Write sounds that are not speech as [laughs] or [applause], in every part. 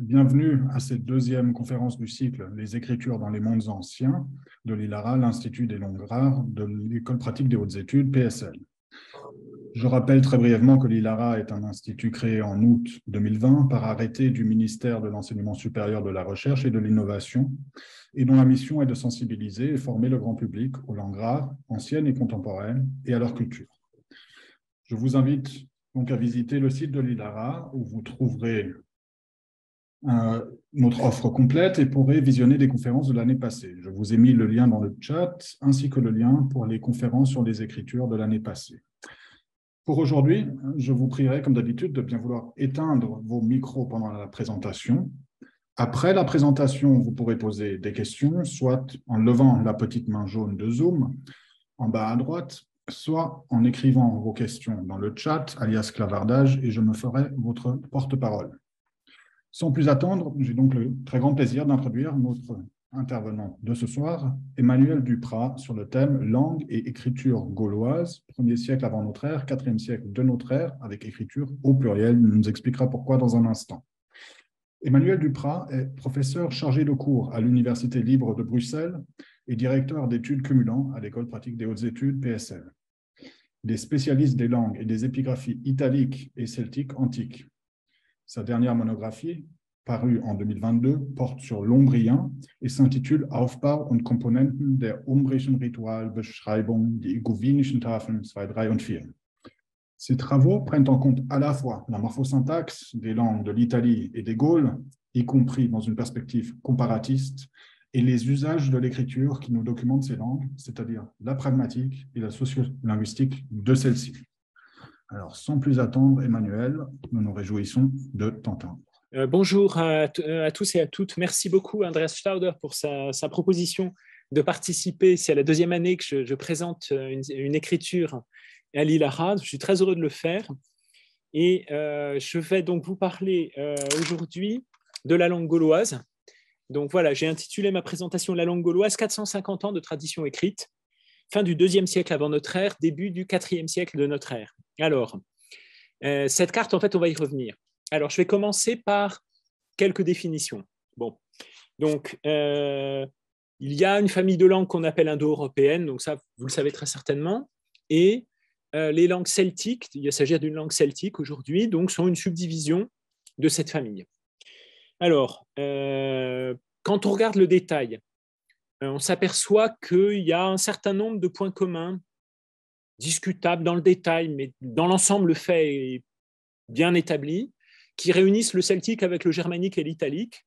Bienvenue à cette deuxième conférence du cycle Les Écritures dans les mondes anciens de l'ILARA, l'Institut des langues rares de l'École pratique des hautes études, PSL. Je rappelle très brièvement que l'ILARA est un institut créé en août 2020 par arrêté du ministère de l'Enseignement supérieur de la Recherche et de l'Innovation et dont la mission est de sensibiliser et former le grand public aux langues rares, anciennes et contemporaines, et à leur culture. Je vous invite donc à visiter le site de l'ILARA où vous trouverez euh, notre offre complète et pourrez visionner des conférences de l'année passée. Je vous ai mis le lien dans le chat ainsi que le lien pour les conférences sur les écritures de l'année passée. Pour aujourd'hui, je vous prierai comme d'habitude de bien vouloir éteindre vos micros pendant la présentation. Après la présentation, vous pourrez poser des questions, soit en levant la petite main jaune de Zoom en bas à droite, soit en écrivant vos questions dans le chat, alias clavardage, et je me ferai votre porte-parole. Sans plus attendre, j'ai donc le très grand plaisir d'introduire notre intervenant de ce soir, Emmanuel Duprat, sur le thème Langue et écriture gauloise, premier siècle avant notre ère, quatrième siècle de notre ère, avec écriture au pluriel. Il nous expliquera pourquoi dans un instant. Emmanuel Duprat est professeur chargé de cours à l'Université libre de Bruxelles et directeur d'études cumulant à l'École pratique des hautes études PSL. Il est spécialiste des langues et des épigraphies italiques et celtiques antiques. Sa dernière monographie, parue en 2022, porte sur l'ombrien et s'intitule Aufbau und Komponenten der umbrischen Ritualbeschreibung, die Govinischen Tafeln 2, 3 und 4. Ces travaux prennent en compte à la fois la morphosyntaxe des langues de l'Italie et des Gaules, y compris dans une perspective comparatiste, et les usages de l'écriture qui nous documentent ces langues, c'est-à-dire la pragmatique et la sociolinguistique de celles-ci. Alors, sans plus attendre, Emmanuel, nous nous réjouissons de t'entendre. Euh, bonjour euh, à, tous et à toutes. Merci beaucoup, Andreas Stauder, pour sa, proposition de participer. C'est à la deuxième année que je, présente euh, une, écriture à l'ILARA. Je suis très heureux de le faire. Et je vais donc vous parler aujourd'hui de la langue gauloise. Donc voilà, j'ai intitulé ma présentation La langue gauloise, 450 ans de tradition écrite fin du deuxième siècle avant notre ère, début du quatrième siècle de notre ère. Alors, euh, cette carte, en fait, on va y revenir. Alors, je vais commencer par quelques définitions. Bon, donc, euh, il y a une famille de langues qu'on appelle indo-européenne, donc ça, vous le savez très certainement, et euh, les langues celtiques, il s'agit d'une langue celtique aujourd'hui, donc sont une subdivision de cette famille. Alors, quand on regarde le détail, euh, on s'aperçoit qu'il y a un certain nombre de points communs, discutables dans le détail, mais dans l'ensemble, le fait est bien établi, qui réunissent le celtique avec le germanique et l'italique,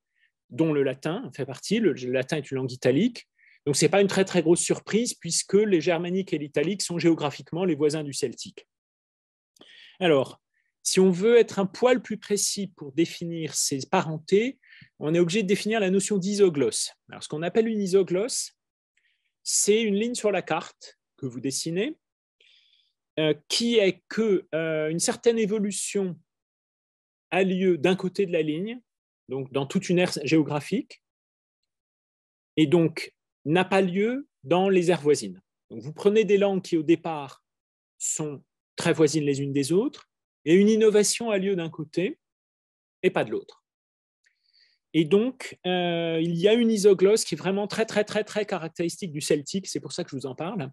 dont le latin fait partie. Le, latin est une langue italique. Donc, ce n'est pas une très, très grosse surprise, puisque les germaniques et l'italique sont géographiquement les voisins du celtique. Alors, si on veut être un poil plus précis pour définir ces parentés, on est obligé de définir la notion d'isogloss Alors, ce qu'on appelle une isoglosse, c'est une ligne sur la carte que vous dessinez euh, qui est que euh, une certaine évolution a lieu d'un côté de la ligne, donc dans toute une aire géographique, et donc n'a pas lieu dans les aires voisines. vous prenez des langues qui au départ sont très voisines les unes des autres, et une innovation a lieu d'un côté et pas de l'autre. Et donc, euh, il y a une isoglosse qui est vraiment très, très, très, très caractéristique du celtique. C'est pour ça que je vous en parle.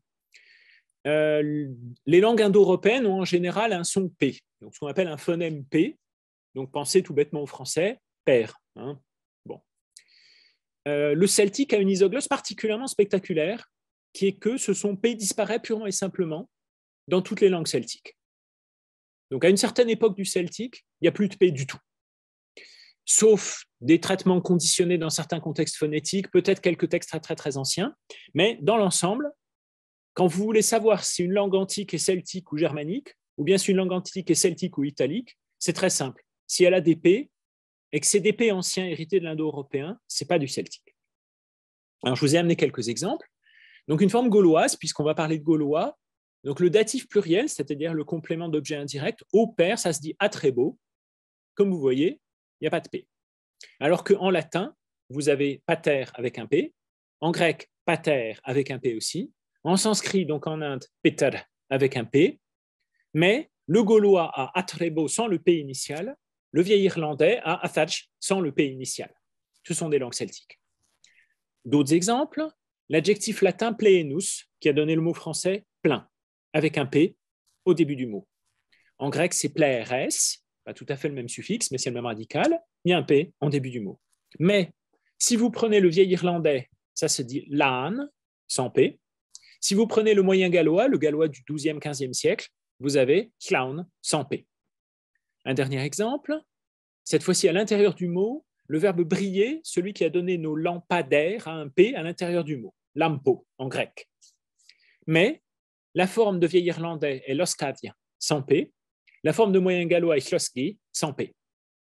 Euh, les langues indo-européennes ont en général un son P, donc ce qu'on appelle un phonème P. Donc, pensez tout bêtement au français, père. Hein. Bon. Euh, le celtique a une isoglosse particulièrement spectaculaire, qui est que ce son P disparaît purement et simplement dans toutes les langues celtiques. Donc, à une certaine époque du celtique, il n'y a plus de P du tout sauf des traitements conditionnés dans certains contextes phonétiques, peut-être quelques textes très très anciens, mais dans l'ensemble, quand vous voulez savoir si une langue antique est celtique ou germanique, ou bien si une langue antique est celtique ou italique, c'est très simple. Si elle a des P, et que c'est des P anciens hérités de l'indo-européen, n'est pas du celtique. Alors, je vous ai amené quelques exemples. Donc, une forme gauloise, puisqu'on va parler de gaulois, donc le datif pluriel, c'est-à-dire le complément d'objet indirect, au père, ça se dit à beau, comme vous voyez, il n'y a pas de P. Alors qu'en latin, vous avez pater avec un P, en grec, pater avec un P aussi, en sanskrit, donc en Inde, peter avec un P, mais le gaulois a atrebo sans le P initial, le vieil irlandais a athach sans le P initial. Ce sont des langues celtiques. D'autres exemples, l'adjectif latin pleinus, qui a donné le mot français plein, avec un P au début du mot. En grec, c'est plérès tout à fait le même suffixe, mais c'est le même radical, ni un P en début du mot. Mais si vous prenez le vieil irlandais, ça se dit lan, sans P. Si vous prenez le moyen gallois, le gallois du 12e, 15e siècle, vous avez clown sans P. Un dernier exemple, cette fois-ci à l'intérieur du mot, le verbe briller, celui qui a donné nos lampadaires à un P à l'intérieur du mot, lampo en grec. Mais la forme de vieil irlandais est l'oscavien, sans P, la forme de moyen gallois est Schlossky, sans P.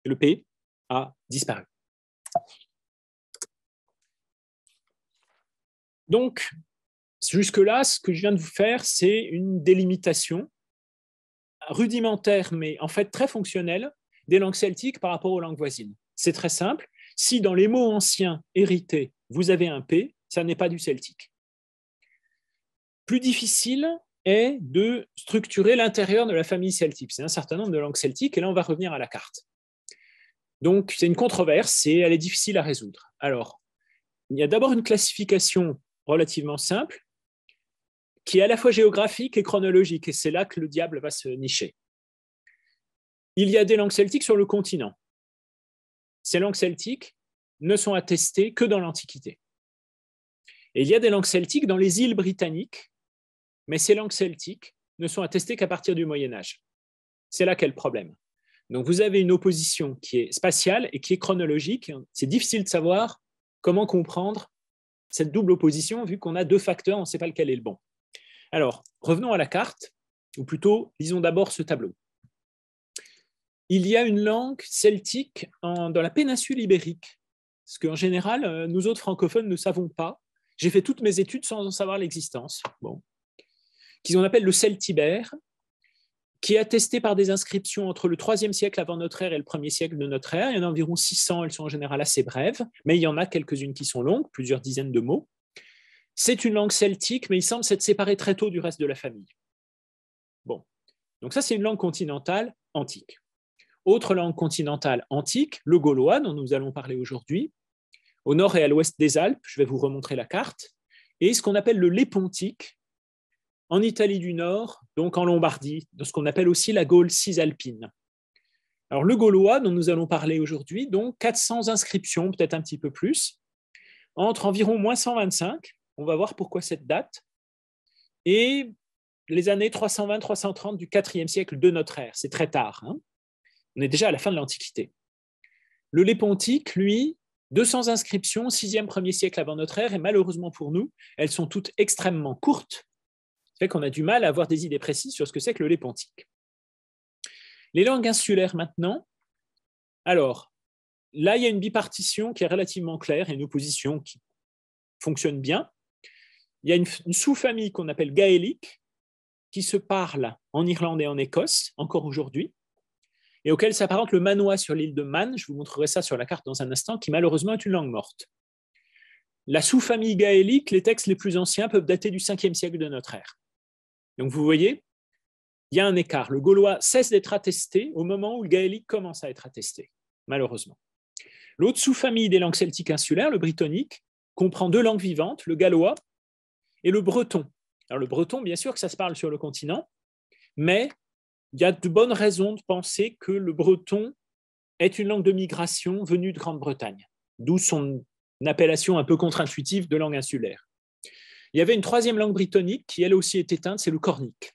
Le P a disparu. Donc, jusque-là, ce que je viens de vous faire, c'est une délimitation rudimentaire, mais en fait très fonctionnelle, des langues celtiques par rapport aux langues voisines. C'est très simple. Si dans les mots anciens hérités, vous avez un P, ça n'est pas du celtique. Plus difficile, est de structurer l'intérieur de la famille celtique. C'est un certain nombre de langues celtiques, et là on va revenir à la carte. Donc c'est une controverse et elle est difficile à résoudre. Alors, il y a d'abord une classification relativement simple, qui est à la fois géographique et chronologique, et c'est là que le diable va se nicher. Il y a des langues celtiques sur le continent. Ces langues celtiques ne sont attestées que dans l'Antiquité. Et il y a des langues celtiques dans les îles britanniques, mais ces langues celtiques ne sont attestées qu'à partir du Moyen Âge. C'est là qu'est le problème. Donc vous avez une opposition qui est spatiale et qui est chronologique. C'est difficile de savoir comment comprendre cette double opposition vu qu'on a deux facteurs, on ne sait pas lequel est le bon. Alors, revenons à la carte, ou plutôt, lisons d'abord ce tableau. Il y a une langue celtique dans la péninsule ibérique, ce qu'en général, euh, nous autres francophones ne savons pas. J'ai fait toutes mes études sans en savoir l'existence. Bon, ont appelle le Celtibère, qui est attesté par des inscriptions entre le 3e siècle avant notre ère et le 1 siècle de notre ère. Il y en a environ 600, elles sont en général assez brèves, mais il y en a quelques-unes qui sont longues, plusieurs dizaines de mots. C'est une langue celtique, mais il semble s'être séparée très tôt du reste de la famille. Bon, donc ça c'est une langue continentale antique. Autre langue continentale antique, le gaulois dont nous allons parler aujourd'hui, au nord et à l'ouest des Alpes, je vais vous remontrer la carte, et ce qu'on appelle le lépontique, en Italie du Nord, donc en Lombardie, dans ce qu'on appelle aussi la Gaule cisalpine. Alors le gaulois dont nous allons parler aujourd'hui, donc 400 inscriptions, peut-être un petit peu plus, entre environ moins 125, on va voir pourquoi cette date, et les années 320-330 du IVe siècle de notre ère. C'est très tard. Hein. on est déjà à la fin de l'Antiquité. Le Lépontique, lui, 200 inscriptions, 6e, 1er siècle avant notre ère, et malheureusement pour nous, elles sont toutes extrêmement courtes, fait qu'on a du mal à avoir des idées précises sur ce que c'est que le lépontique. Les langues insulaires maintenant. Alors, là, il y a une bipartition qui est relativement claire et une opposition qui fonctionne bien. Il y a une, sous-famille qu'on appelle gaélique qui se parle en Irlande et en Écosse encore aujourd'hui et auquel s'apparente le manois sur l'île de Man. Je vous montrerai ça sur la carte dans un instant, qui malheureusement est une langue morte. La sous-famille gaélique, les textes les plus anciens peuvent dater du 5e siècle de notre ère. Donc vous voyez, il y a un écart. Le gaulois cesse d'être attesté au moment où le gaélique commence à être attesté, malheureusement. L'autre sous-famille des langues celtiques insulaires, le brittonique, comprend deux langues vivantes, le gallois et le breton. Alors le breton, bien sûr que ça se parle sur le continent, mais il y a de bonnes raisons de penser que le breton est une langue de migration venue de Grande-Bretagne, d'où son appellation un peu contre-intuitive de langue insulaire. Il y avait une troisième langue britannique qui, elle aussi, est éteinte, c'est le cornique.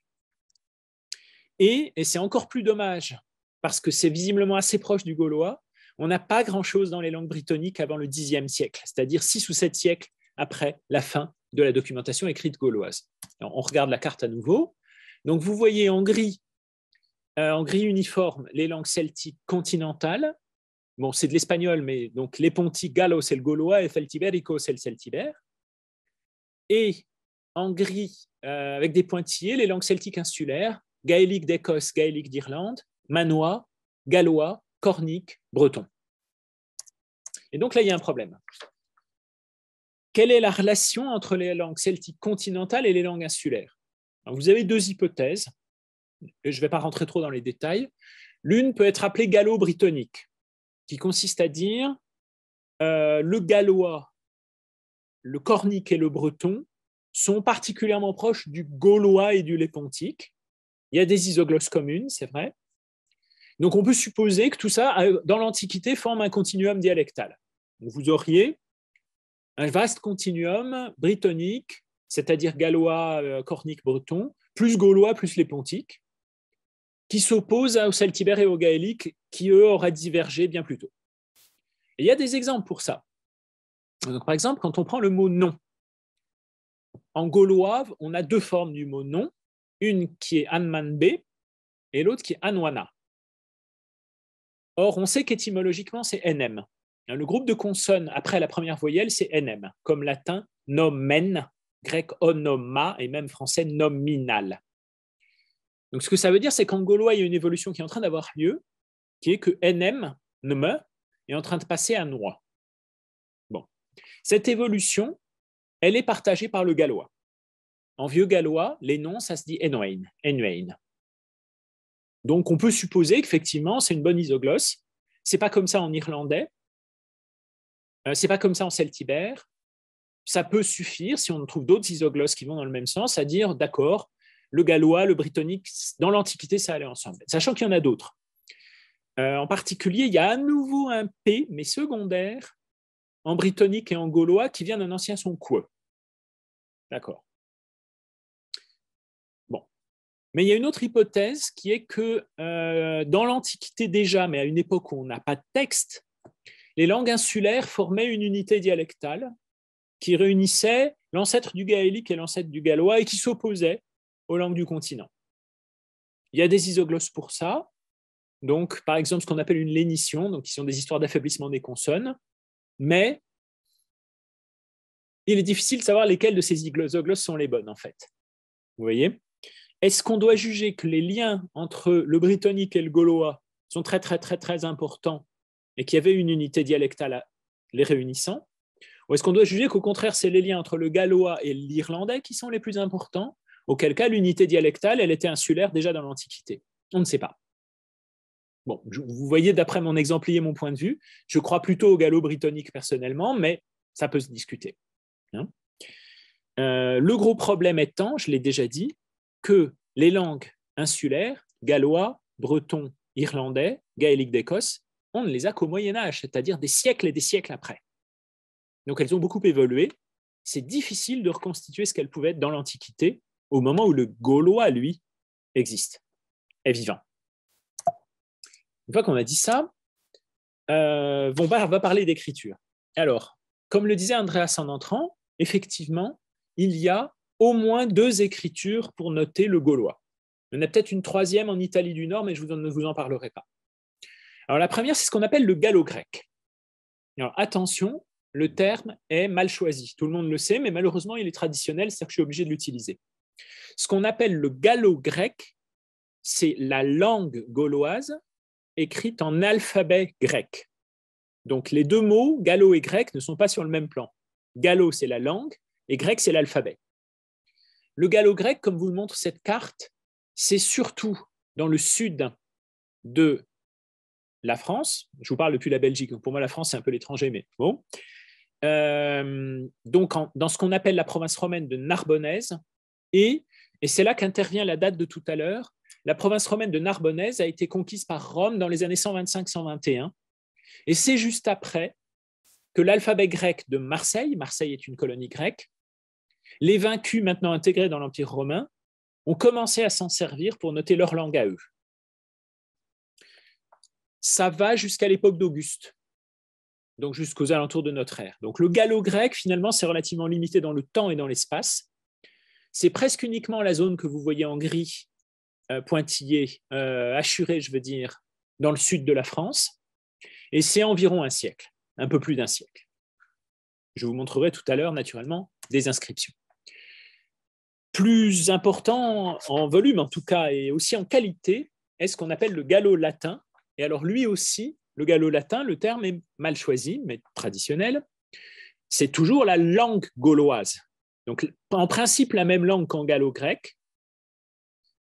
Et, c'est encore plus dommage, parce que c'est visiblement assez proche du gaulois, on n'a pas grand-chose dans les langues britanniques avant le Xe siècle, c'est-à-dire six ou sept siècles après la fin de la documentation écrite gauloise. on regarde la carte à nouveau. Donc vous voyez en gris, euh, en gris uniforme, les langues celtiques continentales. Bon, c'est de l'espagnol, mais donc les pontis gallo, c'est le gaulois, et celtibérico, c'est le celtibère et en gris, euh, avec des pointillés, les langues celtiques insulaires, gaélique d'Écosse, gaélique d'Irlande, manois, gallois, cornique, breton. Et donc là, il y a un problème. Quelle est la relation entre les langues celtiques continentales et les langues insulaires Vous avez deux hypothèses, je ne vais pas rentrer trop dans les détails. L'une peut être appelée gallo britonique qui consiste à dire euh, le gallois le cornique et le breton sont particulièrement proches du gaulois et du lépontique. Il y a des isoglosses communes, c'est vrai. Donc on peut supposer que tout ça, euh, dans l'Antiquité, forme un continuum dialectal. Vous auriez un vaste continuum britannique, c'est-à-dire gallois, euh, cornique, breton, plus gaulois, plus lépontique, qui s'oppose aux celtibères et aux gaéliques, qui eux auraient divergé bien plus tôt. il y a des exemples pour ça par exemple, quand on prend le mot nom, en gaulois, on a deux formes du mot nom, une qui est Anmanbe et l'autre qui est Anwana. Or, on sait qu'étymologiquement, c'est NM. Le groupe de consonnes après la première voyelle, c'est NM, comme latin nomen, grec onoma et même français nominal. Donc, ce que ça veut dire, c'est qu'en gaulois, il y a une évolution qui est en train d'avoir lieu, qui est que NM, nme, est en train de passer à noix. Cette évolution, elle est partagée par le gallois. En vieux gallois, les noms, ça se dit Enwain, Enwain. Donc on peut supposer qu'effectivement, c'est une bonne isoglosse. C'est pas comme ça en irlandais. Euh, c'est pas comme ça en celtibère. Ça peut suffire, si on trouve d'autres isoglosses qui vont dans le même sens, à dire d'accord, le gallois, le britannique, dans l'Antiquité, ça allait ensemble. Sachant qu'il y en a d'autres. Euh, en particulier, il y a à nouveau un P, mais secondaire, en britannique et en gaulois qui vient d'un ancien son D'accord. Bon. Mais il y a une autre hypothèse qui est que euh, dans l'Antiquité déjà, mais à une époque où on n'a pas de texte, les langues insulaires formaient une unité dialectale qui réunissait l'ancêtre du gaélique et l'ancêtre du gallois et qui s'opposait aux langues du continent. Il y a des isoglosses pour ça. Donc, par exemple, ce qu'on appelle une lénition, donc qui sont des histoires d'affaiblissement des consonnes, mais il est difficile de savoir lesquelles de ces iglosoglos sont les bonnes, en fait. Vous voyez Est-ce qu'on doit juger que les liens entre le britannique et le gaulois sont très, très, très, très importants et qu'il y avait une unité dialectale les réunissant Ou est-ce qu'on doit juger qu'au contraire, c'est les liens entre le gallois et l'irlandais qui sont les plus importants, auquel cas l'unité dialectale, elle était insulaire déjà dans l'Antiquité On ne sait pas. Bon, vous voyez, d'après mon exemplier, mon point de vue, je crois plutôt au gallo-britannique personnellement, mais ça peut se discuter. Hein. Euh, le gros problème étant, je l'ai déjà dit, que les langues insulaires, gallois, breton, irlandais, gaélique d'Écosse, on ne les a qu'au Moyen Âge, c'est-à-dire des siècles et des siècles après. Donc elles ont beaucoup évolué. C'est difficile de reconstituer ce qu'elles pouvaient être dans l'Antiquité, au moment où le gaulois, lui, existe, est vivant. Une fois qu'on a dit ça, euh, bah, on va parler d'écriture. Alors, comme le disait Andreas en entrant, effectivement, il y a au moins deux écritures pour noter le gaulois. Il y en a peut-être une troisième en Italie du Nord, mais je ne vous en parlerai pas. Alors, la première, c'est ce qu'on appelle le gallo-grec. Alors, attention, le terme est mal choisi. Tout le monde le sait, mais malheureusement, il est traditionnel, c'est-à-dire que je suis obligé de l'utiliser. Ce qu'on appelle le gallo-grec, c'est la langue gauloise écrite en alphabet grec. Donc les deux mots, gallo et grec, ne sont pas sur le même plan. Gallo, c'est la langue, et grec, c'est l'alphabet. Le gallo-grec, comme vous le montre cette carte, c'est surtout dans le sud de la France. Je vous parle depuis la Belgique, pour moi la France, c'est un peu l'étranger, mais bon. Euh, donc dans ce qu'on appelle la province romaine de Narbonnaise, et, et c'est là qu'intervient la date de tout à l'heure, la province romaine de Narbonnaise a été conquise par Rome dans les années 125-121. Et c'est juste après que l'alphabet grec de Marseille, Marseille est une colonie grecque, les vaincus maintenant intégrés dans l'Empire romain ont commencé à s'en servir pour noter leur langue à eux. Ça va jusqu'à l'époque d'Auguste, donc jusqu'aux alentours de notre ère. Donc le gallo-grec, finalement, c'est relativement limité dans le temps et dans l'espace. C'est presque uniquement la zone que vous voyez en gris euh, Pointillé, euh, achuré, je veux dire, dans le sud de la France. Et c'est environ un siècle, un peu plus d'un siècle. Je vous montrerai tout à l'heure, naturellement, des inscriptions. Plus important en volume, en tout cas, et aussi en qualité, est ce qu'on appelle le gallo-latin. Et alors, lui aussi, le gallo-latin, le terme est mal choisi, mais traditionnel. C'est toujours la langue gauloise. Donc, en principe, la même langue qu'en gallo-grec,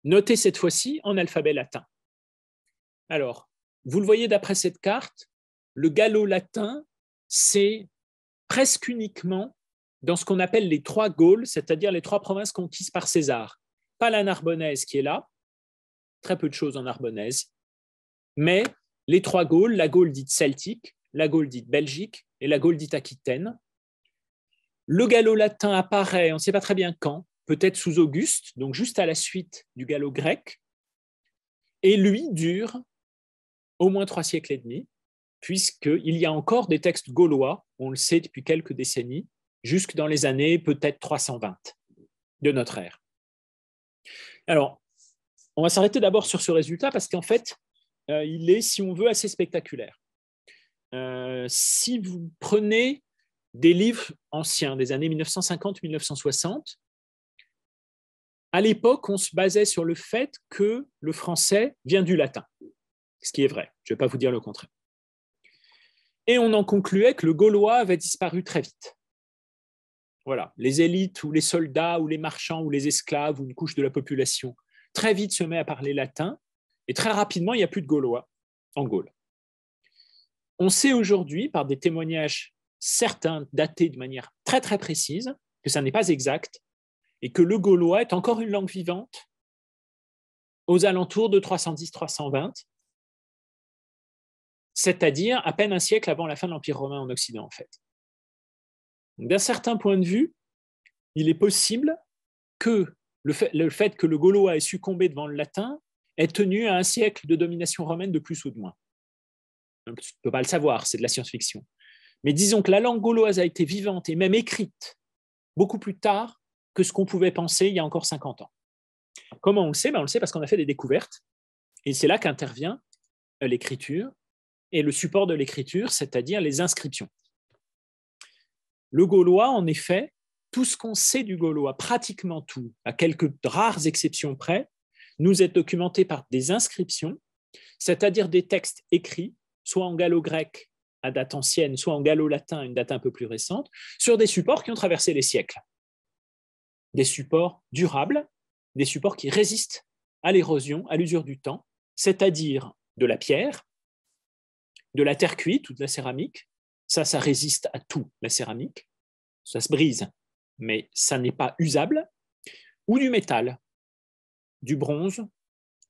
Notez cette fois-ci en alphabet latin. Alors, vous le voyez d'après cette carte, le gallo-latin, c'est presque uniquement dans ce qu'on appelle les trois Gaules, c'est-à-dire les trois provinces conquises par César. Pas la Narbonnaise qui est là, très peu de choses en Narbonnaise, mais les trois Gaules, la Gaule dite celtique, la Gaule dite belgique et la Gaule dite aquitaine. Le gallo-latin apparaît, on ne sait pas très bien quand, peut-être sous Auguste, donc juste à la suite du gallo-grec, et lui dure au moins trois siècles et demi, puisqu'il y a encore des textes gaulois, on le sait depuis quelques décennies, jusque dans les années peut-être 320 de notre ère. Alors, on va s'arrêter d'abord sur ce résultat parce qu'en fait, euh, il est, si on veut, assez spectaculaire. Euh, si vous prenez des livres anciens des années 1950-1960, à l'époque, on se basait sur le fait que le français vient du latin, ce qui est vrai, je ne vais pas vous dire le contraire. Et on en concluait que le gaulois avait disparu très vite. Voilà, les élites ou les soldats ou les marchands ou les esclaves ou une couche de la population très vite se met à parler latin et très rapidement, il n'y a plus de gaulois en Gaule. On sait aujourd'hui, par des témoignages certains datés de manière très très précise, que ça n'est pas exact, et que le gaulois est encore une langue vivante aux alentours de 310-320, c'est-à-dire à peine un siècle avant la fin de l'Empire romain en Occident, en fait. D'un certain point de vue, il est possible que le fait, que le gaulois ait succombé devant le latin est tenu à un siècle de domination romaine de plus ou de moins. On ne peut pas le savoir, c'est de la science-fiction. Mais disons que la langue gauloise a été vivante et même écrite beaucoup plus tard que ce qu'on pouvait penser il y a encore 50 ans. Comment on le sait ben, On le sait parce qu'on a fait des découvertes. Et c'est là qu'intervient l'écriture et le support de l'écriture, c'est-à-dire les inscriptions. Le gaulois, en effet, tout ce qu'on sait du gaulois, pratiquement tout, à quelques rares exceptions près, nous est documenté par des inscriptions, c'est-à-dire des textes écrits, soit en gallo-grec à date ancienne, soit en gallo-latin à une date un peu plus récente, sur des supports qui ont traversé les siècles des supports durables, des supports qui résistent à l'érosion, à l'usure du temps, c'est-à-dire de la pierre, de la terre cuite ou de la céramique. Ça, ça résiste à tout, la céramique. Ça se brise, mais ça n'est pas usable. Ou du métal, du bronze,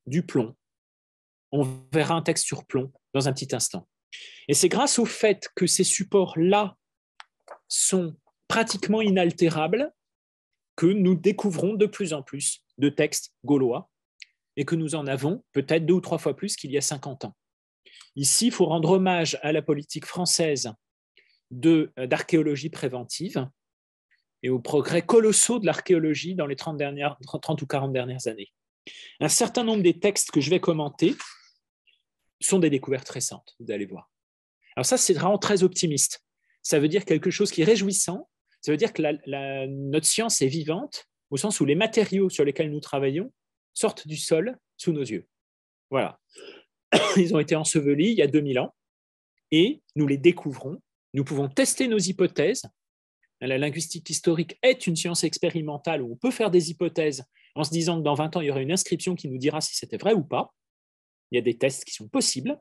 du plomb. On verra un texte sur plomb dans un petit instant. Et c'est grâce au fait que ces supports-là sont pratiquement inaltérables que nous découvrons de plus en plus de textes gaulois et que nous en avons peut-être deux ou trois fois plus qu'il y a 50 ans. Ici, il faut rendre hommage à la politique française euh, d'archéologie préventive et aux progrès colossaux de l'archéologie dans les 30, dernières, 30 ou 40 dernières années. Un certain nombre des textes que je vais commenter sont des découvertes récentes, vous allez voir. Alors ça, c'est vraiment très optimiste. Ça veut dire quelque chose qui est réjouissant, ça veut dire que notre science est vivante au sens où les matériaux sur lesquels nous travaillons sortent du sol sous nos yeux. Voilà. [coughs] Ils ont été ensevelis il y a 2000 ans et nous les découvrons. Nous pouvons tester nos hypothèses. La linguistique historique est une science expérimentale où on peut faire des hypothèses en se disant que dans 20 ans, il y aura une inscription qui nous dira si c'était vrai ou pas. Il y a des tests qui sont possibles.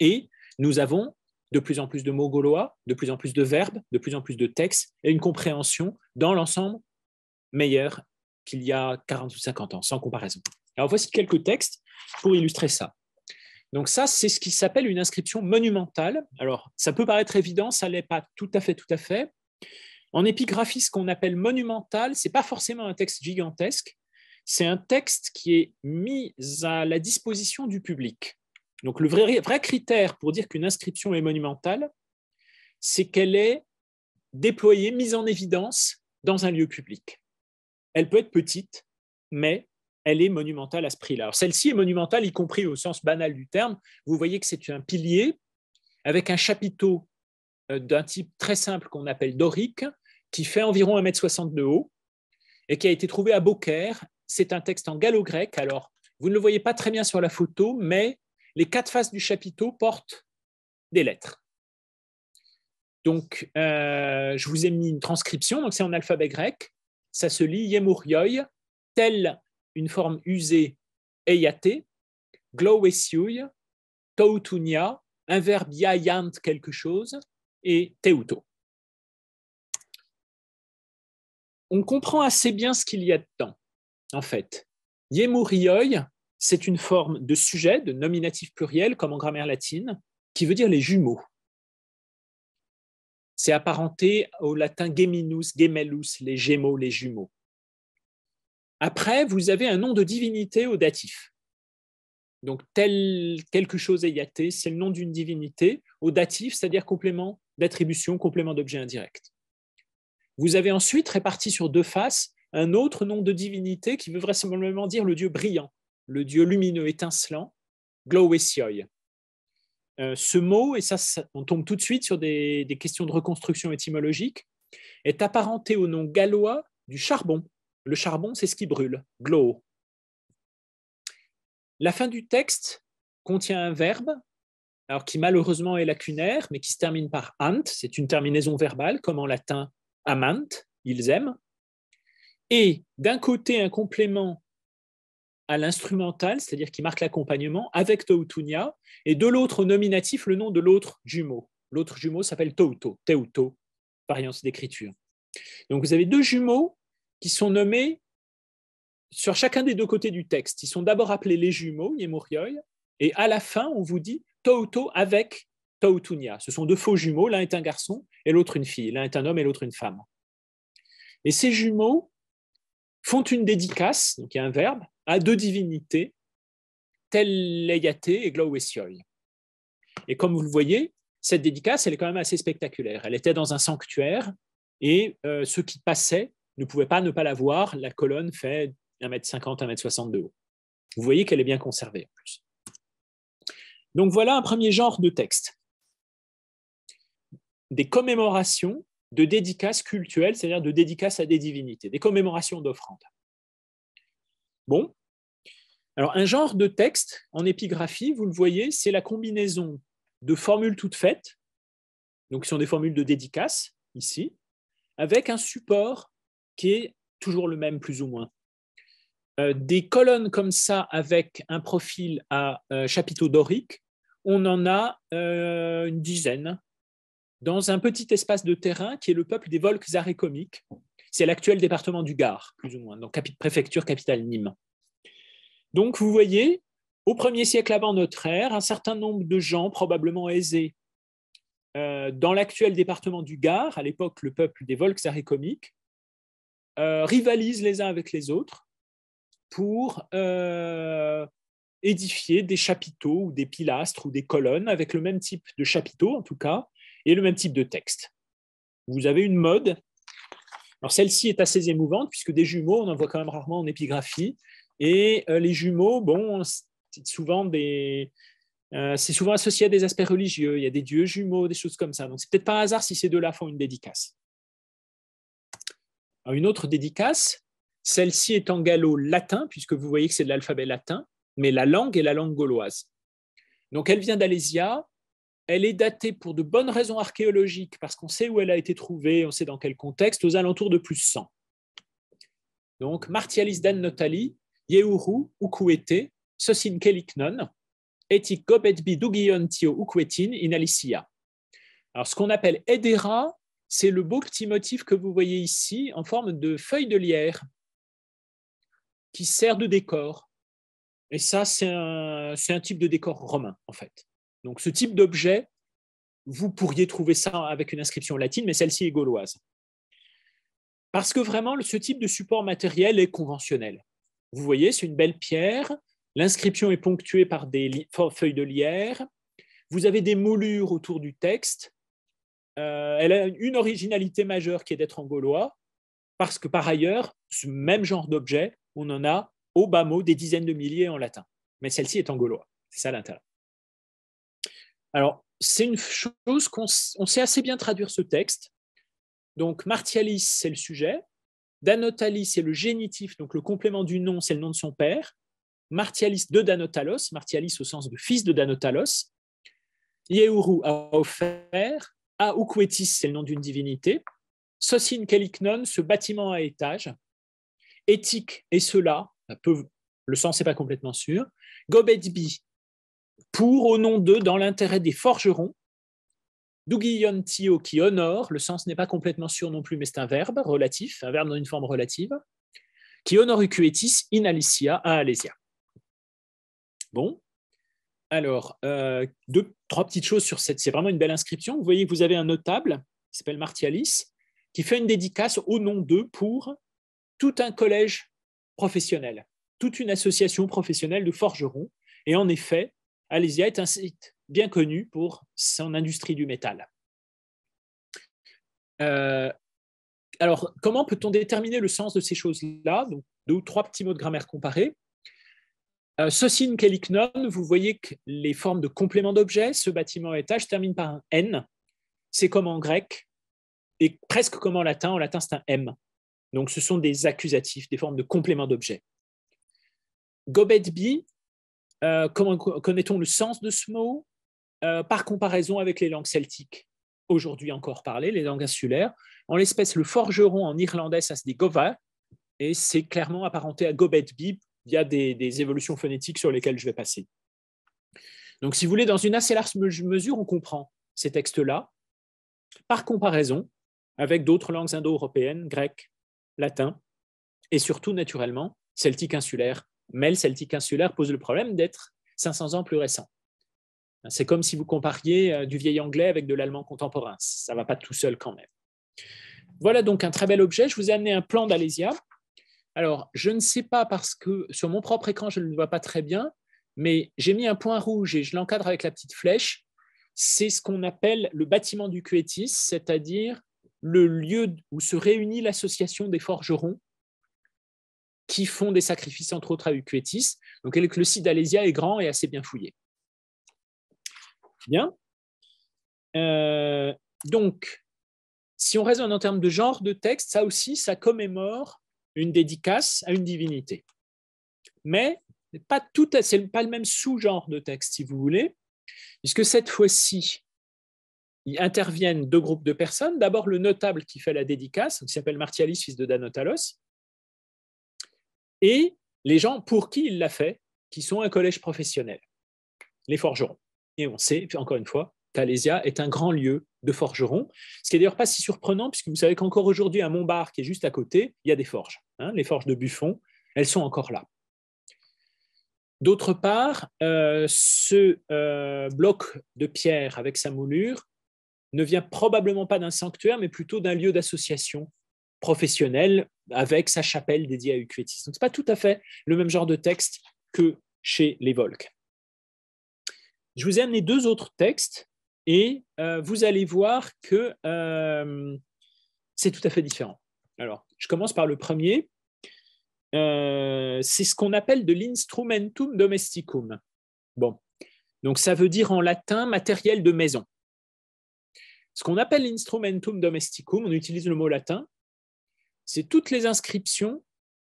Et nous avons de plus en plus de mots gaulois, de plus en plus de verbes, de plus en plus de textes et une compréhension dans l'ensemble meilleure qu'il y a 40 ou 50 ans, sans comparaison. Alors voici quelques textes pour illustrer ça. Donc ça, c'est ce qui s'appelle une inscription monumentale. Alors ça peut paraître évident, ça l'est pas tout à fait, tout à fait. En épigraphie, ce qu'on appelle monumental, c'est pas forcément un texte gigantesque. C'est un texte qui est mis à la disposition du public. Donc le vrai, critère pour dire qu'une inscription est monumentale, c'est qu'elle est déployée, mise en évidence dans un lieu public. Elle peut être petite, mais elle est monumentale à ce prix-là. Celle-ci est monumentale, y compris au sens banal du terme. Vous voyez que c'est un pilier avec un chapiteau euh, d'un type très simple qu'on appelle dorique, qui fait environ 1,60 m de haut et qui a été trouvé à Beaucaire. C'est un texte en gallo-grec. Alors, vous ne le voyez pas très bien sur la photo, mais les quatre faces du chapiteau portent des lettres. Donc, euh, je vous ai mis une transcription, donc c'est en alphabet grec. Ça se lit Yemourioi, telle une forme usée, Eyate, Glowesiui, Toutunia, un verbe yayant quelque chose, et Teuto. On comprend assez bien ce qu'il y a dedans, en fait. Yemourioi, c'est une forme de sujet, de nominatif pluriel, comme en grammaire latine, qui veut dire les jumeaux. C'est apparenté au latin geminus, gemellus, les gémeaux, les jumeaux. Après, vous avez un nom de divinité au datif. Donc, tel quelque chose éyaté, c'est le nom d'une divinité au datif, c'est-à-dire complément d'attribution, complément d'objet indirect. Vous avez ensuite réparti sur deux faces un autre nom de divinité qui veut vraisemblablement dire le dieu brillant, le dieu lumineux étincelant, Glowesioi. Euh, ce mot, et ça, on tombe tout de suite sur des, questions de reconstruction étymologique, est apparenté au nom gallois du charbon. Le charbon, c'est ce qui brûle, glow. La fin du texte contient un verbe, alors qui malheureusement est lacunaire, mais qui se termine par ant, c'est une terminaison verbale, comme en latin amant, ils aiment, et d'un côté un complément à l'instrumental, c'est-à-dire qui marque l'accompagnement, avec Toutunia, et de l'autre au nominatif, le nom de l'autre jumeau. L'autre jumeau s'appelle Touto, Teuto, variance d'écriture. Donc vous avez deux jumeaux qui sont nommés sur chacun des deux côtés du texte. Ils sont d'abord appelés les jumeaux, Yemurioi, et à la fin, on vous dit Touto avec Toutunia. Ce sont deux faux jumeaux, l'un est un garçon et l'autre une fille, l'un est un homme et l'autre une femme. Et ces jumeaux font une dédicace, donc il y a un verbe, à deux divinités, telles et Glowesiol. Et comme vous le voyez, cette dédicace, elle est quand même assez spectaculaire. Elle était dans un sanctuaire et euh, ceux qui passaient ne pouvaient pas ne pas la voir. La colonne fait 1m50, 1 m de haut. Vous voyez qu'elle est bien conservée en plus. Donc voilà un premier genre de texte. Des commémorations de dédicaces cultuelles, c'est-à-dire de dédicaces à des divinités, des commémorations d'offrandes. Bon. Alors, un genre de texte en épigraphie, vous le voyez, c'est la combinaison de formules toutes faites, donc qui sont des formules de dédicace, ici, avec un support qui est toujours le même, plus ou moins. Euh, des colonnes comme ça, avec un profil à euh, chapiteau dorique, on en a euh, une dizaine dans un petit espace de terrain qui est le peuple des Volques arécomiques, c'est l'actuel département du Gard, plus ou moins, donc préfecture capitale Nîmes. Donc vous voyez, au 1er siècle avant notre ère, un certain nombre de gens, probablement aisés, euh, dans l'actuel département du Gard, à l'époque le peuple des Volxarécomiques, euh, rivalisent les uns avec les autres pour euh, édifier des chapiteaux ou des pilastres ou des colonnes avec le même type de chapiteaux, en tout cas et le même type de texte. Vous avez une mode alors celle-ci est assez émouvante puisque des jumeaux, on en voit quand même rarement en épigraphie. Et euh, les jumeaux, bon, c'est souvent des... Euh, associé à des aspects religieux, il y a des dieux jumeaux, des choses comme ça. Donc, c'est peut-être pas un hasard si ces deux-là font une dédicace. une autre dédicace, celle-ci est en gallo-latin, puisque vous voyez que c'est de l'alphabet latin, mais la langue est la langue gauloise. Donc, elle vient d'Alésia, elle est datée pour de bonnes raisons archéologiques, parce qu'on sait où elle a été trouvée, on sait dans quel contexte, aux alentours de plus 100. Donc, Martialis dan Notali, Yehuru, Ukuete, Sosin Keliknon, Etik Gobetbi Dugion Alors, ce qu'on appelle Edera, c'est le beau petit motif que vous voyez ici en forme de feuille de lierre qui sert de décor. Et ça, c'est un, type de décor romain, en fait. Donc ce type d'objet, vous pourriez trouver ça avec une inscription latine, mais celle-ci est gauloise. Parce que vraiment, ce type de support matériel est conventionnel. Vous voyez, c'est une belle pierre, l'inscription est ponctuée par des feuilles de lierre, vous avez des moulures autour du texte, euh, elle a une originalité majeure qui est d'être en gaulois, parce que par ailleurs, ce même genre d'objet, on en a au bas mot des dizaines de milliers en latin. Mais celle-ci est en gaulois. C'est ça l'intérêt. Alors, c'est une chose qu'on sait assez bien traduire ce texte. Donc, Martialis, c'est le sujet. Danotalis, c'est le génitif, donc le complément du nom, c'est le nom de son père. Martialis de Danotalos, Martialis au sens de fils de Danotalos. Yehuru a offert. Aoukwetis, c'est le nom d'une divinité. Sosin Keliknon, ce bâtiment à étage. Éthique et cela, le sens n'est pas complètement sûr. Gobedbi, pour, au nom d'eux, dans l'intérêt des forgerons, Dugiyon Tio qui honore, le sens n'est pas complètement sûr non plus, mais c'est un verbe relatif, un verbe dans une forme relative, qui honore Ucuetis in Alicia à Alésia. Bon, alors, euh, deux, trois petites choses sur cette. C'est vraiment une belle inscription. Vous voyez vous avez un notable qui s'appelle Martialis, qui fait une dédicace au nom d'eux pour tout un collège professionnel, toute une association professionnelle de forgerons. Et en effet, Alésia est un site bien connu pour son industrie du métal. Euh, alors, comment peut-on déterminer le sens de ces choses-là Deux ou trois petits mots de grammaire comparés. Euh, Socine vous voyez que les formes de complément d'objet, ce bâtiment à étage termine par un N. C'est comme en grec et presque comme en latin. En latin, c'est un M. Donc, ce sont des accusatifs, des formes de complément d'objet. Gobetbi, euh, comment connaît-on le sens de ce mot euh, par comparaison avec les langues celtiques Aujourd'hui encore parlées, les langues insulaires. En l'espèce, le forgeron en irlandais, ça se dit gova, et c'est clairement apparenté à gobet Il via des, des évolutions phonétiques sur lesquelles je vais passer. Donc, si vous voulez, dans une assez large mesure, on comprend ces textes-là par comparaison avec d'autres langues indo-européennes, grecques, latins et surtout, naturellement, celtiques insulaires mais le celtique insulaire pose le problème d'être 500 ans plus récent. C'est comme si vous compariez euh, du vieil anglais avec de l'allemand contemporain. Ça ne va pas tout seul quand même. Voilà donc un très bel objet. Je vous ai amené un plan d'Alésia. Alors, je ne sais pas parce que sur mon propre écran, je ne le vois pas très bien, mais j'ai mis un point rouge et je l'encadre avec la petite flèche. C'est ce qu'on appelle le bâtiment du Cuétis, c'est-à-dire le lieu où se réunit l'association des forgerons qui font des sacrifices entre autres à Uquetis. Donc le site d'Alésia est grand et assez bien fouillé. Bien. Euh, donc, si on raisonne en termes de genre de texte, ça aussi, ça commémore une dédicace à une divinité. Mais pas tout, c'est pas le même sous-genre de texte, si vous voulez, puisque cette fois-ci, il interviennent deux groupes de personnes. D'abord, le notable qui fait la dédicace, qui s'appelle Martialis, fils de Danotalos, et les gens pour qui il l'a fait, qui sont un collège professionnel, les forgerons. Et on sait, encore une fois, Talésia est un grand lieu de forgerons, ce qui n'est d'ailleurs pas si surprenant, puisque vous savez qu'encore aujourd'hui, à Montbard, qui est juste à côté, il y a des forges. Hein, les forges de Buffon, elles sont encore là. D'autre part, euh, ce euh, bloc de pierre avec sa moulure ne vient probablement pas d'un sanctuaire, mais plutôt d'un lieu d'association professionnel avec sa chapelle dédiée à Eucrétis. Donc, ce n'est pas tout à fait le même genre de texte que chez les Volques. Je vous ai amené deux autres textes et euh, vous allez voir que euh, c'est tout à fait différent. Alors, je commence par le premier. Euh, c'est ce qu'on appelle de l'instrumentum domesticum. Bon, donc ça veut dire en latin matériel de maison. Ce qu'on appelle l'instrumentum domesticum, on utilise le mot latin, c'est toutes les inscriptions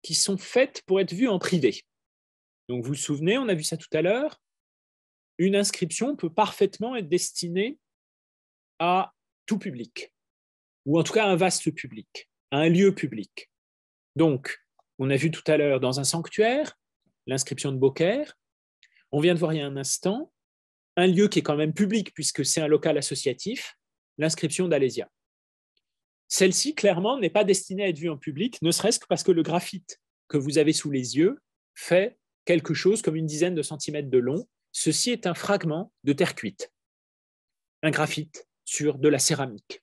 qui sont faites pour être vues en privé. Donc vous vous souvenez, on a vu ça tout à l'heure, une inscription peut parfaitement être destinée à tout public, ou en tout cas à un vaste public, à un lieu public. Donc, on a vu tout à l'heure dans un sanctuaire, l'inscription de Beaucaire. On vient de voir il y a un instant, un lieu qui est quand même public puisque c'est un local associatif, l'inscription d'Alésia. Celle-ci, clairement, n'est pas destinée à être vue en public, ne serait-ce que parce que le graphite que vous avez sous les yeux fait quelque chose comme une dizaine de centimètres de long. Ceci est un fragment de terre cuite, un graphite sur de la céramique.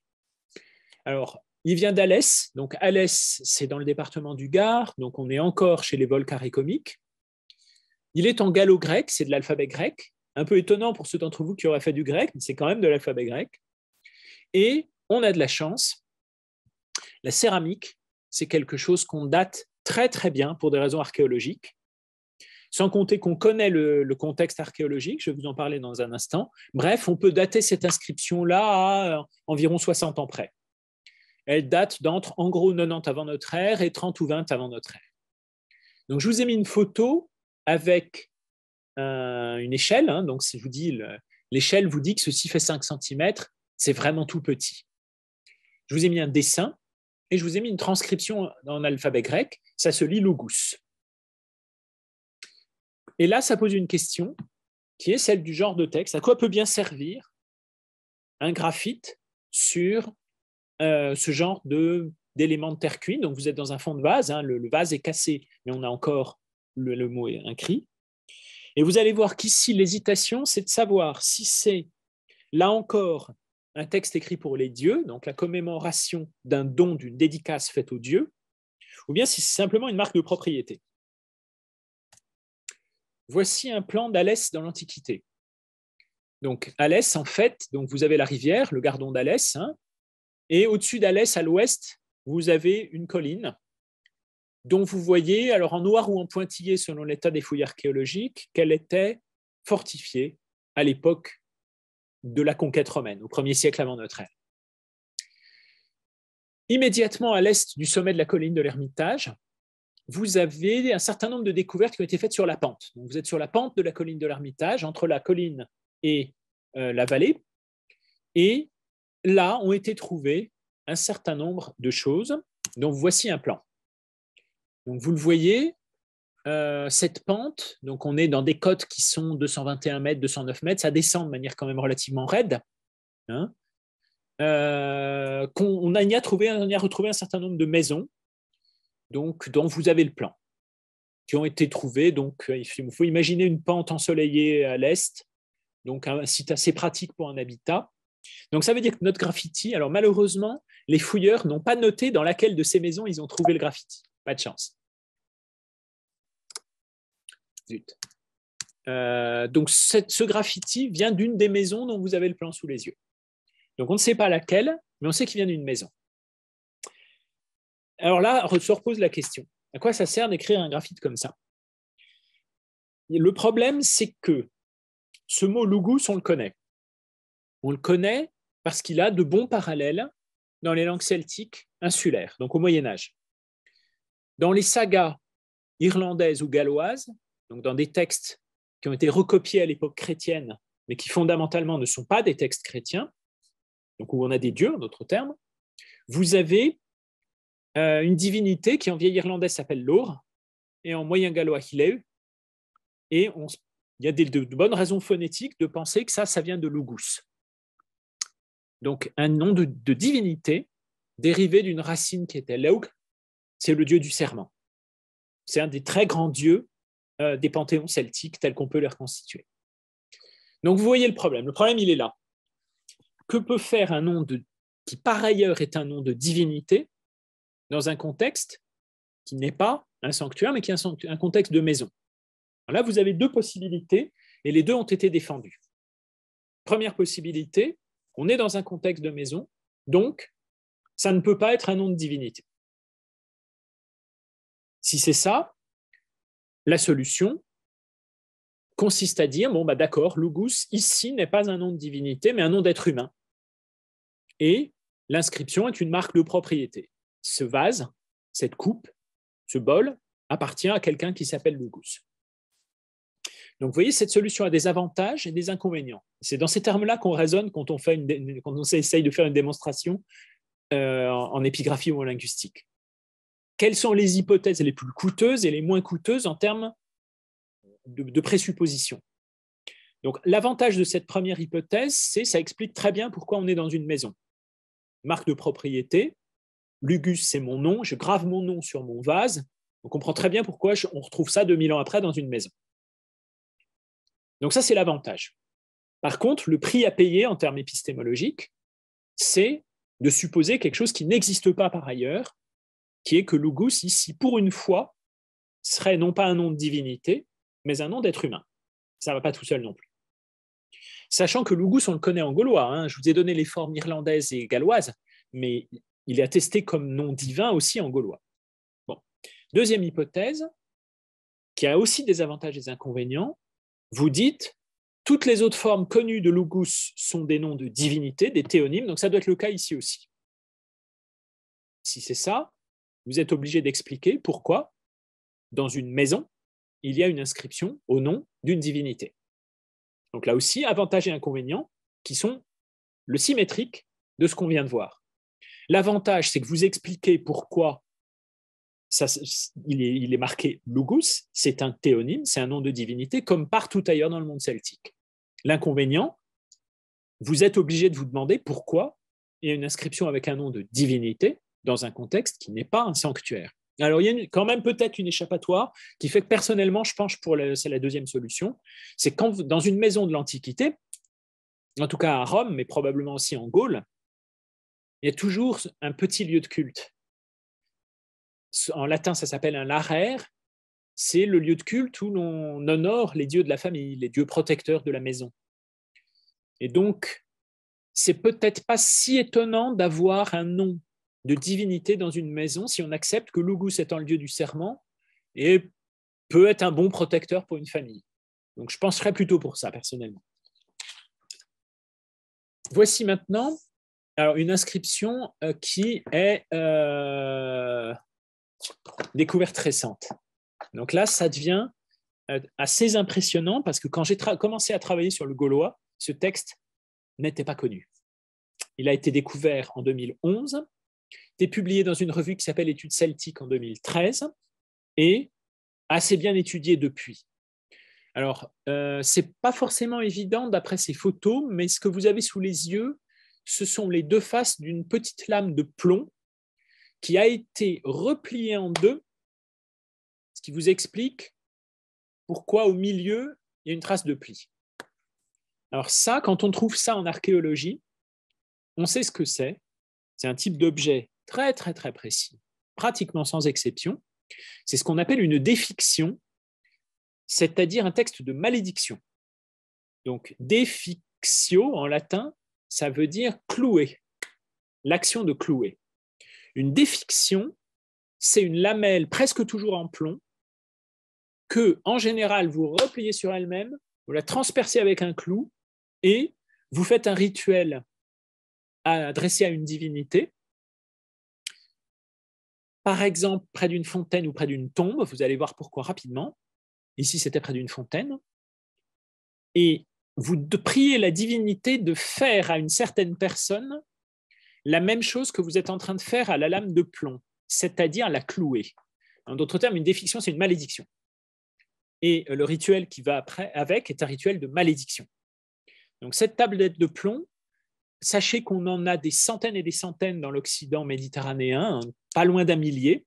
Alors, il vient d'Alès, donc Alès, c'est dans le département du Gard, donc on est encore chez les comiques. Il est en gallo-grec, c'est de l'alphabet grec, un peu étonnant pour ceux d'entre vous qui auraient fait du grec, mais c'est quand même de l'alphabet grec. Et on a de la chance la céramique, c'est quelque chose qu'on date très très bien pour des raisons archéologiques, sans compter qu'on connaît le, contexte archéologique, je vais vous en parler dans un instant. Bref, on peut dater cette inscription-là à euh, environ 60 ans près. Elle date d'entre en gros 90 avant notre ère et 30 ou 20 avant notre ère. Donc je vous ai mis une photo avec euh, une échelle. Hein. donc si je vous dis l'échelle vous dit que ceci fait 5 cm, c'est vraiment tout petit. Je vous ai mis un dessin et je vous ai mis une transcription en alphabet grec, ça se lit logos. Et là, ça pose une question qui est celle du genre de texte. À quoi peut bien servir un graphite sur euh, ce genre d'éléments de terre cuite. Donc vous êtes dans un fond de vase, hein, le, vase est cassé, mais on a encore le, le mot inscrit. Et vous allez voir qu'ici, l'hésitation, c'est de savoir si c'est, là encore, un texte écrit pour les dieux, donc la commémoration d'un don, d'une dédicace faite aux dieux, ou bien si c'est simplement une marque de propriété. Voici un plan d'Alès dans l'Antiquité. Donc Alès, en fait, donc vous avez la rivière, le gardon d'Alès, hein, et au-dessus d'Alès, à l'ouest, vous avez une colline dont vous voyez, alors en noir ou en pointillé selon l'état des fouilles archéologiques, qu'elle était fortifiée à l'époque de la conquête romaine, au 1 siècle avant notre ère. Immédiatement à l'est du sommet de la colline de l'Ermitage, vous avez un certain nombre de découvertes qui ont été faites sur la pente. Donc vous êtes sur la pente de la colline de l'Ermitage, entre la colline et euh, la vallée. Et là ont été trouvées un certain nombre de choses. Donc voici un plan. Donc vous le voyez, euh, cette pente, donc on est dans des côtes qui sont 221 mètres, 209 mètres, ça descend de manière quand même relativement raide. Hein. Euh, on, a, trouvé, retrouvé un certain nombre de maisons donc, dont vous avez le plan, qui ont été trouvées. Donc, euh, il faut imaginer une pente ensoleillée à l'est, donc un site assez pratique pour un habitat. Donc, ça veut dire que notre graffiti, alors malheureusement, les fouilleurs n'ont pas noté dans laquelle de ces maisons ils ont trouvé le graffiti. Pas de chance. Euh, donc ce graffiti vient d'une des maisons dont vous avez le plan sous les yeux. Donc on ne sait pas laquelle, mais on sait qu'il vient d'une maison. Alors là, se repose la question. À quoi ça sert d'écrire un graphite comme ça Le problème, c'est que ce mot Lugus on le connaît. On le connaît parce qu'il a de bons parallèles dans les langues celtiques insulaires, donc au Moyen Âge. Dans les sagas irlandaises ou galloises, donc dans des textes qui ont été recopiés à l'époque chrétienne, mais qui fondamentalement ne sont pas des textes chrétiens, donc où on a des dieux en d'autres termes, vous avez euh, une divinité qui en vieil irlandais s'appelle Lour, et en moyen gallois Hileu, et il y a des, de, bonnes raisons phonétiques de penser que ça, ça vient de Lugus. Donc un nom de, divinité dérivé d'une racine qui était Loug, c'est le dieu du serment. C'est un des très grands dieux euh, des panthéons celtiques tels qu'on peut les reconstituer. Donc vous voyez le problème. Le problème, il est là. Que peut faire un nom de, qui par ailleurs est un nom de divinité dans un contexte qui n'est pas un sanctuaire, mais qui est un, contexte de maison Là, vous avez deux possibilités et les deux ont été défendues. Première possibilité, on est dans un contexte de maison, donc ça ne peut pas être un nom de divinité. Si c'est ça, la solution consiste à dire, bon, bah, d'accord, Lugus, ici, n'est pas un nom de divinité, mais un nom d'être humain. Et l'inscription est une marque de propriété. Ce vase, cette coupe, ce bol, appartient à quelqu'un qui s'appelle Lugus. Donc, vous voyez, cette solution a des avantages et des inconvénients. C'est dans ces termes-là qu'on raisonne quand on, fait une, quand on essaye de faire une démonstration euh, en épigraphie ou en linguistique quelles sont les hypothèses les plus coûteuses et les moins coûteuses en termes de, présupposition. présuppositions. Donc l'avantage de cette première hypothèse, c'est ça explique très bien pourquoi on est dans une maison. Marque de propriété, Lugus c'est mon nom, je grave mon nom sur mon vase, on comprend très bien pourquoi on retrouve ça 2000 ans après dans une maison. Donc ça c'est l'avantage. Par contre, le prix à payer en termes épistémologiques, c'est de supposer quelque chose qui n'existe pas par ailleurs qui est que Lugus ici, pour une fois, serait non pas un nom de divinité, mais un nom d'être humain. Ça ne va pas tout seul non plus. Sachant que Lugus on le connaît en gaulois, hein. je vous ai donné les formes irlandaises et galloises, mais il est attesté comme nom divin aussi en gaulois. Bon. Deuxième hypothèse, qui a aussi des avantages et des inconvénients, vous dites toutes les autres formes connues de Lugus sont des noms de divinité, des théonymes, donc ça doit être le cas ici aussi. Si c'est ça, vous êtes obligé d'expliquer pourquoi, dans une maison, il y a une inscription au nom d'une divinité. Donc là aussi, avantages et inconvénients qui sont le symétrique de ce qu'on vient de voir. L'avantage, c'est que vous expliquez pourquoi il, est, il, est, marqué Lugus, c'est un théonyme, c'est un nom de divinité, comme partout ailleurs dans le monde celtique. L'inconvénient, vous êtes obligé de vous demander pourquoi il y a une inscription avec un nom de divinité dans un contexte qui n'est pas un sanctuaire. Alors, il y a quand même peut-être une échappatoire qui fait que personnellement, je penche pour c'est la deuxième solution. C'est quand dans une maison de l'Antiquité, en tout cas à Rome, mais probablement aussi en Gaule, il y a toujours un petit lieu de culte. En latin, ça s'appelle un larère. C'est le lieu de culte où l'on honore les dieux de la famille, les dieux protecteurs de la maison. Et donc, c'est peut-être pas si étonnant d'avoir un nom de divinité dans une maison si on accepte que Lugus est le lieu du serment et peut être un bon protecteur pour une famille. Donc je penserais plutôt pour ça personnellement. Voici maintenant une inscription euh, qui est euh, découverte récente. Donc là, ça devient euh, assez impressionnant parce que quand j'ai commencé à travailler sur le gaulois, ce texte n'était pas connu. Il a été découvert en 2011 été publié dans une revue qui s'appelle Études celtiques en 2013 et assez bien étudié depuis. Alors, euh, ce n'est pas forcément évident d'après ces photos, mais ce que vous avez sous les yeux, ce sont les deux faces d'une petite lame de plomb qui a été repliée en deux, ce qui vous explique pourquoi au milieu, il y a une trace de pli. Alors ça, quand on trouve ça en archéologie, on sait ce que c'est, c'est un type d'objet très très très précis, pratiquement sans exception. C'est ce qu'on appelle une défiction, c'est-à-dire un texte de malédiction. Donc défictio en latin, ça veut dire clouer, l'action de clouer. Une défiction, c'est une lamelle presque toujours en plomb que, en général, vous repliez sur elle-même, vous la transpercez avec un clou et vous faites un rituel adressé à une divinité. Par exemple, près d'une fontaine ou près d'une tombe, vous allez voir pourquoi rapidement. Ici, c'était près d'une fontaine. Et vous priez la divinité de faire à une certaine personne la même chose que vous êtes en train de faire à la lame de plomb, c'est-à-dire la clouer. En d'autres termes, une défiction, c'est une malédiction. Et le rituel qui va après avec est un rituel de malédiction. Donc cette tablette de plomb, sachez qu'on en a des centaines et des centaines dans l'Occident méditerranéen, pas loin d'un millier,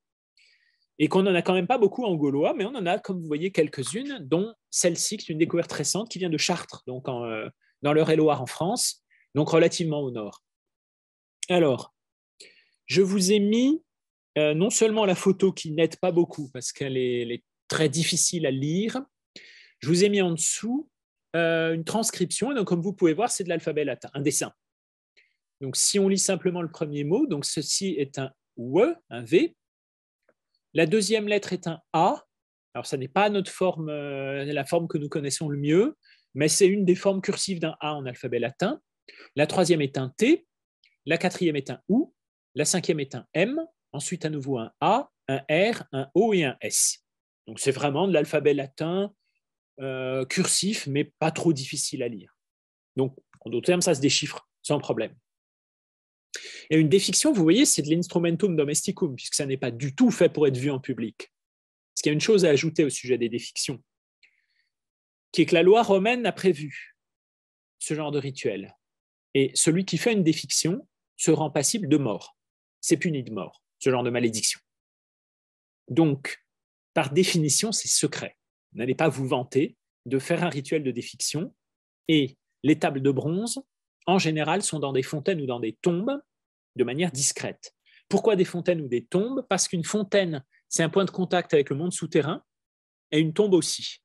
et qu'on n'en a quand même pas beaucoup en gaulois, mais on en a, comme vous voyez, quelques-unes, dont celle-ci, qui est une découverte récente, qui vient de Chartres, donc euh, dans l'Eure-et-Loire en France, donc relativement au nord. Alors, je vous ai mis euh, non seulement la photo qui n'aide pas beaucoup, parce qu'elle est, très difficile à lire, je vous ai mis en dessous euh, une transcription. Et donc, comme vous pouvez voir, c'est de l'alphabet latin, un dessin. Donc, si on lit simplement le premier mot, donc ceci est un W, un V. La deuxième lettre est un A. Alors, ça n'est pas notre forme, euh, la forme que nous connaissons le mieux, mais c'est une des formes cursives d'un A en alphabet latin. La troisième est un T. La quatrième est un OU. La cinquième est un M. Ensuite, à nouveau un A, un R, un O et un S. Donc, c'est vraiment de l'alphabet latin euh, cursif, mais pas trop difficile à lire. Donc, en d'autres termes, ça se déchiffre sans problème. Et une défiction, vous voyez, c'est de l'instrumentum domesticum, puisque ça n'est pas du tout fait pour être vu en public. Parce qu'il y a une chose à ajouter au sujet des défictions, qui est que la loi romaine a prévu ce genre de rituel. Et celui qui fait une défiction se rend passible de mort. C'est puni de mort, ce genre de malédiction. Donc, par définition, c'est secret. N'allez pas vous vanter de faire un rituel de défiction et les tables de bronze en général, sont dans des fontaines ou dans des tombes de manière discrète. Pourquoi des fontaines ou des tombes Parce qu'une fontaine, c'est un point de contact avec le monde souterrain et une tombe aussi.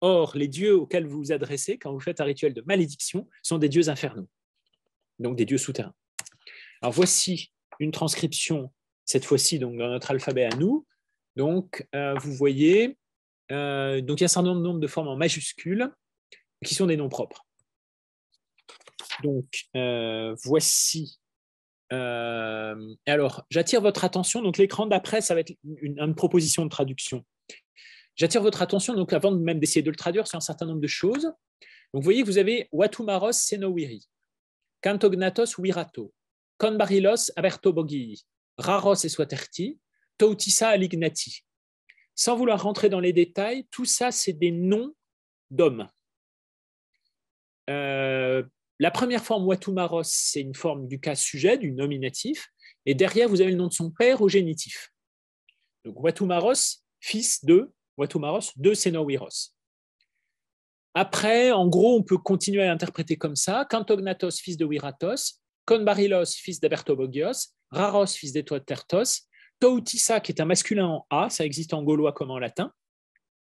Or, les dieux auxquels vous vous adressez quand vous faites un rituel de malédiction sont des dieux infernaux, donc des dieux souterrains. Alors voici une transcription, cette fois-ci donc dans notre alphabet à nous. Donc euh, vous voyez, euh, donc il y a un certain nombre de formes en majuscules qui sont des noms propres. Donc, euh, voici. Euh, alors, j'attire votre attention. Donc, l'écran d'après, ça va être une, proposition de traduction. J'attire votre attention, donc avant même d'essayer de le traduire, sur un certain nombre de choses. Donc, vous voyez vous avez Watumaros senowiri, Cantognatos wirato, Conbarilos abertobogi, Raros eswaterti, Toutissa alignati. Sans vouloir rentrer dans les détails, tout ça, c'est des noms d'hommes. Euh, la première forme Watumaros, c'est une forme du cas sujet, du nominatif, et derrière, vous avez le nom de son père au génitif. Donc Watumaros, fils de Watumaros, de Senowiros. Après, en gros, on peut continuer à interpréter comme ça. Cantognatos, fils de Wiratos, Conbarilos, fils d'Abertobogios, Raros, fils d'Etoatertos; Toutissa, qui est un masculin en A, ça existe en gaulois comme en latin.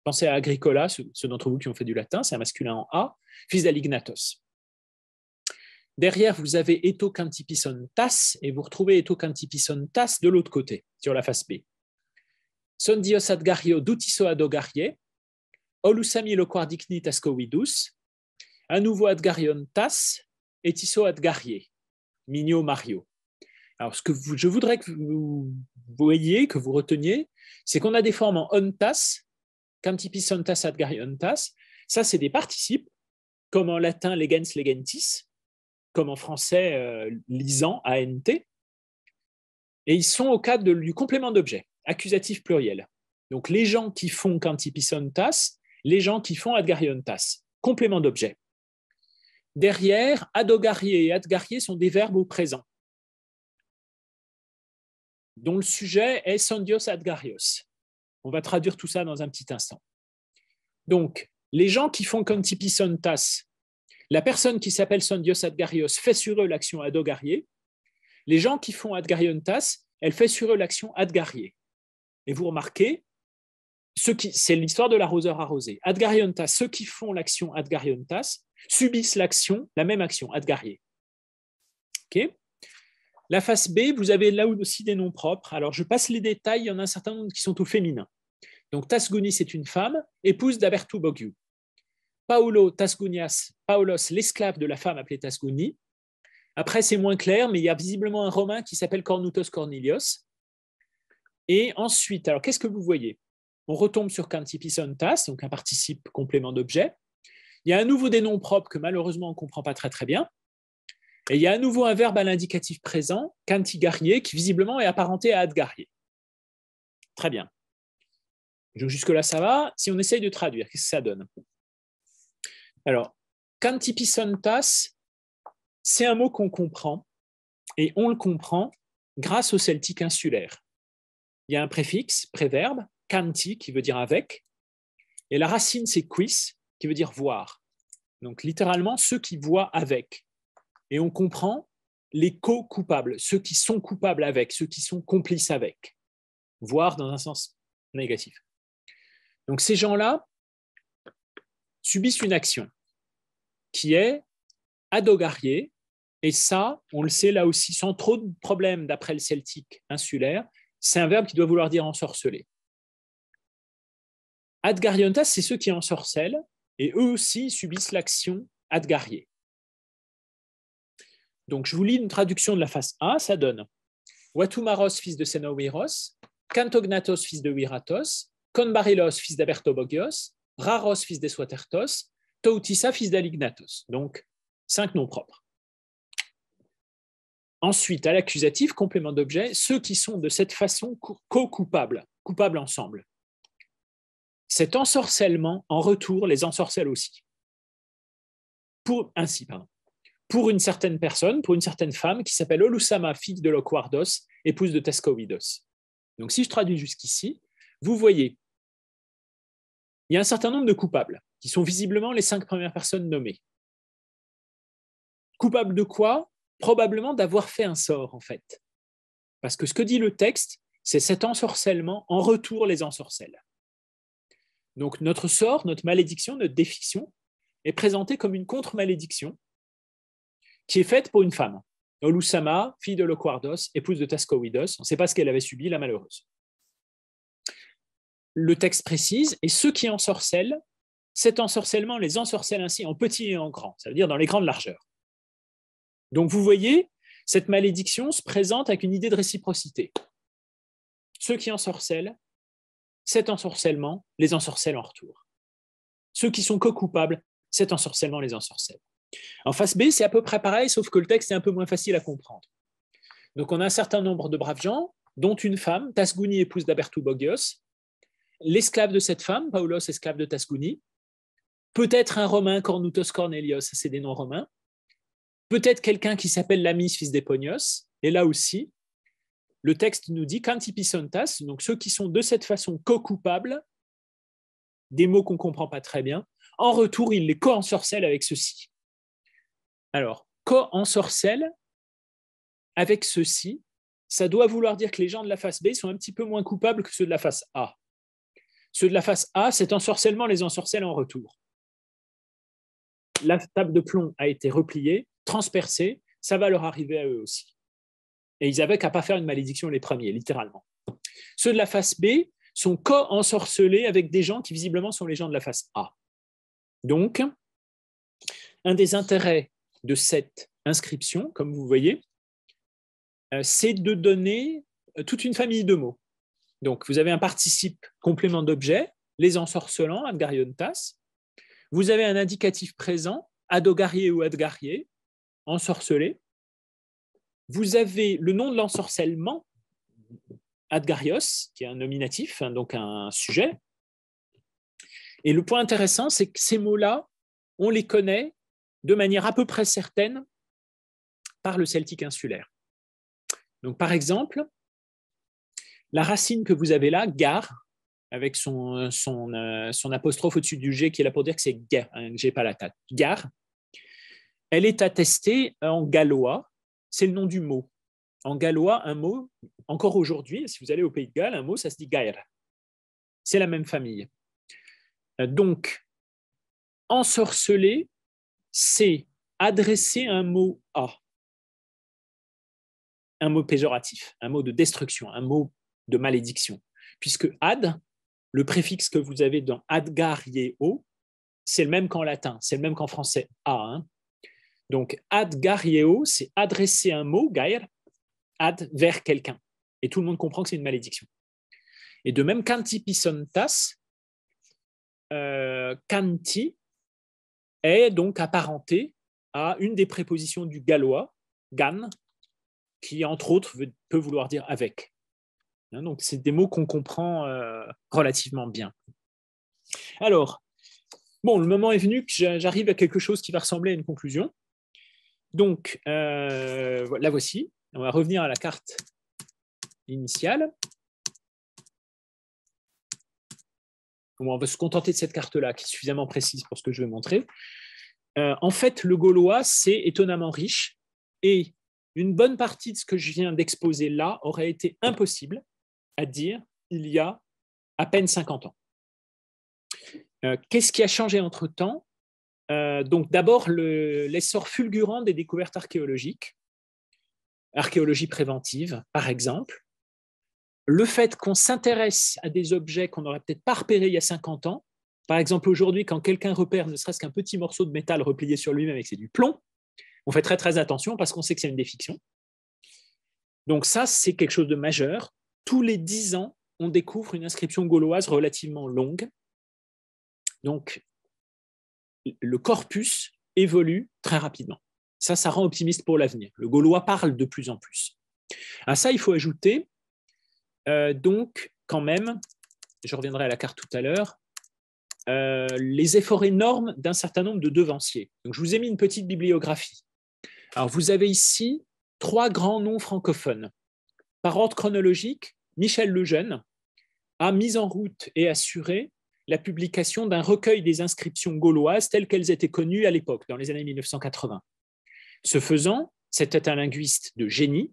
Pensez à Agricola, ceux, d'entre vous qui ont fait du latin, c'est un masculin en A, fils d'Alignatos. Derrière, vous avez Eto Cantipison Tas et vous retrouvez Eto Cantipison Tas de l'autre côté, sur la face B. Sondios adgario dutiso adogarie, olusami loquardignit Widus, à nouveau adgarion tas, et tiso adgarie, migno mario. Alors, ce que je voudrais que vous voyez, que vous reteniez, c'est qu'on a des formes en ontas, tas ontas adgarion tas, ça c'est des participes, comme en latin legens legentis, comme en français euh, lisant, ANT, et ils sont au cadre du complément d'objet, accusatif pluriel. Donc les gens qui font tas », les gens qui font adgariontas, complément d'objet. Derrière, adogarier et adgarier sont des verbes au présent, dont le sujet est sondios adgarios. On va traduire tout ça dans un petit instant. Donc, les gens qui font tas », la personne qui s'appelle Sondios Adgarios fait sur eux l'action Adogarier. Les gens qui font Adgariontas, elle fait sur eux l'action Adgarié. Et vous remarquez, c'est l'histoire de l'arroseur arrosé. Adgariontas, ceux qui font l'action Adgariontas subissent l'action, la même action, Adgarié. La face B, vous avez là aussi des noms propres. Alors, je passe les détails, il y en a un certain nombre qui sont au féminin. Donc, Tasgunis est une femme, épouse d'Abertu Bogiu. Paolo Tasgunias, Paulos, l'esclave de la femme appelée Tasguni. Après, c'est moins clair, mais il y a visiblement un Romain qui s'appelle Cornutus Cornelius. Et ensuite, alors qu'est-ce que vous voyez On retombe sur Cantipisontas, donc un participe complément d'objet. Il y a un nouveau des noms propres que malheureusement on ne comprend pas très très bien. Et il y a à nouveau un verbe à l'indicatif présent, cantigarier, qui visiblement est apparenté à adgarier. Très bien. Jusque-là, ça va. Si on essaye de traduire, qu'est-ce que ça donne alors, Cantipisontas, c'est un mot qu'on comprend, et on le comprend grâce au celtique insulaire. Il y a un préfixe, préverbe, canti, qui veut dire avec, et la racine, c'est quis, qui veut dire voir. Donc, littéralement, ceux qui voient avec. Et on comprend les co-coupables, ceux qui sont coupables avec, ceux qui sont complices avec, Voir dans un sens négatif. Donc, ces gens-là subissent une action qui est adogarié. Et ça, on le sait là aussi, sans trop de problème d'après le celtique insulaire, c'est un verbe qui doit vouloir dire ensorceler. Adgariontas, c'est ceux qui ensorcellent, et eux aussi subissent l'action adgarié. Donc, je vous lis une traduction de la face A, ça donne Watumaros, fils de Senowiros, Cantognatos, fils de Wiratos, Conbarilos, fils d'Abertobogios, Raros, fils d'Eswatertos, Tautissa, fils d'Alignatos. Donc, cinq noms propres. Ensuite, à l'accusatif, complément d'objet, ceux qui sont de cette façon co-coupables, coupables ensemble. Cet ensorcellement, en retour, les ensorcelle aussi. Pour, ainsi, pardon, pour une certaine personne, pour une certaine femme qui s'appelle Olusama, fille de Loquardos, épouse de Tescovidos. Donc, si je traduis jusqu'ici, vous voyez, il y a un certain nombre de coupables qui sont visiblement les cinq premières personnes nommées. Coupables de quoi Probablement d'avoir fait un sort, en fait. Parce que ce que dit le texte, c'est cet ensorcellement, en retour les ensorcelle. Donc notre sort, notre malédiction, notre défiction est présentée comme une contre-malédiction qui est faite pour une femme. Olusama, fille de Loquardos, épouse de Tascoïdos, on ne sait pas ce qu'elle avait subi, la malheureuse. Le texte précise, et ceux qui ensorcellent cet ensorcellement les ensorcelle ainsi en petit et en grand, ça veut dire dans les grandes largeurs. Donc vous voyez, cette malédiction se présente avec une idée de réciprocité. Ceux qui ensorcellent, cet ensorcellement les ensorcelle en retour. Ceux qui sont co-coupables, cet ensorcellement les ensorcelle. En face B, c'est à peu près pareil, sauf que le texte est un peu moins facile à comprendre. Donc on a un certain nombre de braves gens, dont une femme, Tasgouni, épouse d'Abertou Bogios, l'esclave de cette femme, Paulos, esclave de Tasguni peut-être un Romain, Cornutus Cornelius, c'est des noms romains, peut-être quelqu'un qui s'appelle Lamis, fils d'Eponios, et là aussi, le texte nous dit qu'antipisontas, donc ceux qui sont de cette façon co-coupables, des mots qu'on ne comprend pas très bien, en retour, il les co-ensorcelle avec ceci. Alors, co-ensorcelle avec ceci, ça doit vouloir dire que les gens de la face B sont un petit peu moins coupables que ceux de la face A. Ceux de la face A, cet ensorcellement les ensorcelle en retour la table de plomb a été repliée, transpercée, ça va leur arriver à eux aussi. Et ils n'avaient qu'à pas faire une malédiction les premiers, littéralement. Ceux de la face B sont co-ensorcelés avec des gens qui visiblement sont les gens de la face A. Donc, un des intérêts de cette inscription, comme vous voyez, euh, c'est de donner euh, toute une famille de mots. Donc, vous avez un participe complément d'objet, les ensorcelants, Abgariontas, vous avez un indicatif présent, adogarié ou adgarié, ensorcelé. Vous avez le nom de l'ensorcellement, adgarios, qui est un nominatif, hein, donc un sujet. Et le point intéressant, c'est que ces mots-là, on les connaît de manière à peu près certaine par le celtique insulaire. Donc, par exemple, la racine que vous avez là, gare, avec son, euh, son, apostrophe au-dessus du G qui est là pour dire que c'est je un hein, pas la tête. « Gare. Elle est attestée en gallois, c'est le nom du mot. En gallois, un mot, encore aujourd'hui, si vous allez au Pays de Galles, un mot, ça se dit Gare. C'est la même famille. Euh, donc, ensorceler, c'est adresser un mot à, un mot péjoratif, un mot de destruction, un mot de malédiction. Puisque ad, le préfixe que vous avez dans adgarieo, c'est le même qu'en latin, c'est le même qu'en français a. Hein. Donc adgarieo, c'est adresser un mot, gair, ad vers quelqu'un. Et tout le monde comprend que c'est une malédiction. Et de même, cantipisontas, canti euh, est donc apparenté à une des prépositions du gallois, gan, qui entre autres peut vouloir dire avec. Hein, donc, c'est des mots qu'on comprend euh, relativement bien. Alors, bon, le moment est venu que j'arrive à quelque chose qui va ressembler à une conclusion. Donc, euh, la voici. On va revenir à la carte initiale. on va se contenter de cette carte-là, qui est suffisamment précise pour ce que je vais montrer. Euh, en fait, le gaulois, c'est étonnamment riche, et une bonne partie de ce que je viens d'exposer là aurait été impossible à dire il y a à peine 50 ans. Euh, qu'est-ce qui a changé entre-temps euh, Donc d'abord l'essor fulgurant des découvertes archéologiques, archéologie préventive par exemple, le fait qu'on s'intéresse à des objets qu'on n'aurait peut-être pas repérés il y a 50 ans, par exemple aujourd'hui quand quelqu'un repère ne serait-ce qu'un petit morceau de métal replié sur lui-même et que c'est du plomb, on fait très très attention parce qu'on sait que c'est une défiction. Donc ça, c'est quelque chose de majeur tous les dix ans, on découvre une inscription gauloise relativement longue. Donc, le corpus évolue très rapidement. Ça, ça rend optimiste pour l'avenir. Le gaulois parle de plus en plus. À ça, il faut ajouter, euh, donc, quand même, je reviendrai à la carte tout à l'heure, euh, les efforts énormes d'un certain nombre de devanciers. Donc, je vous ai mis une petite bibliographie. Alors, vous avez ici trois grands noms francophones. Par ordre chronologique, Michel Lejeune a mis en route et assuré la publication d'un recueil des inscriptions gauloises telles qu'elles étaient connues à l'époque, dans les années 1980. Ce faisant, c'était un linguiste de génie.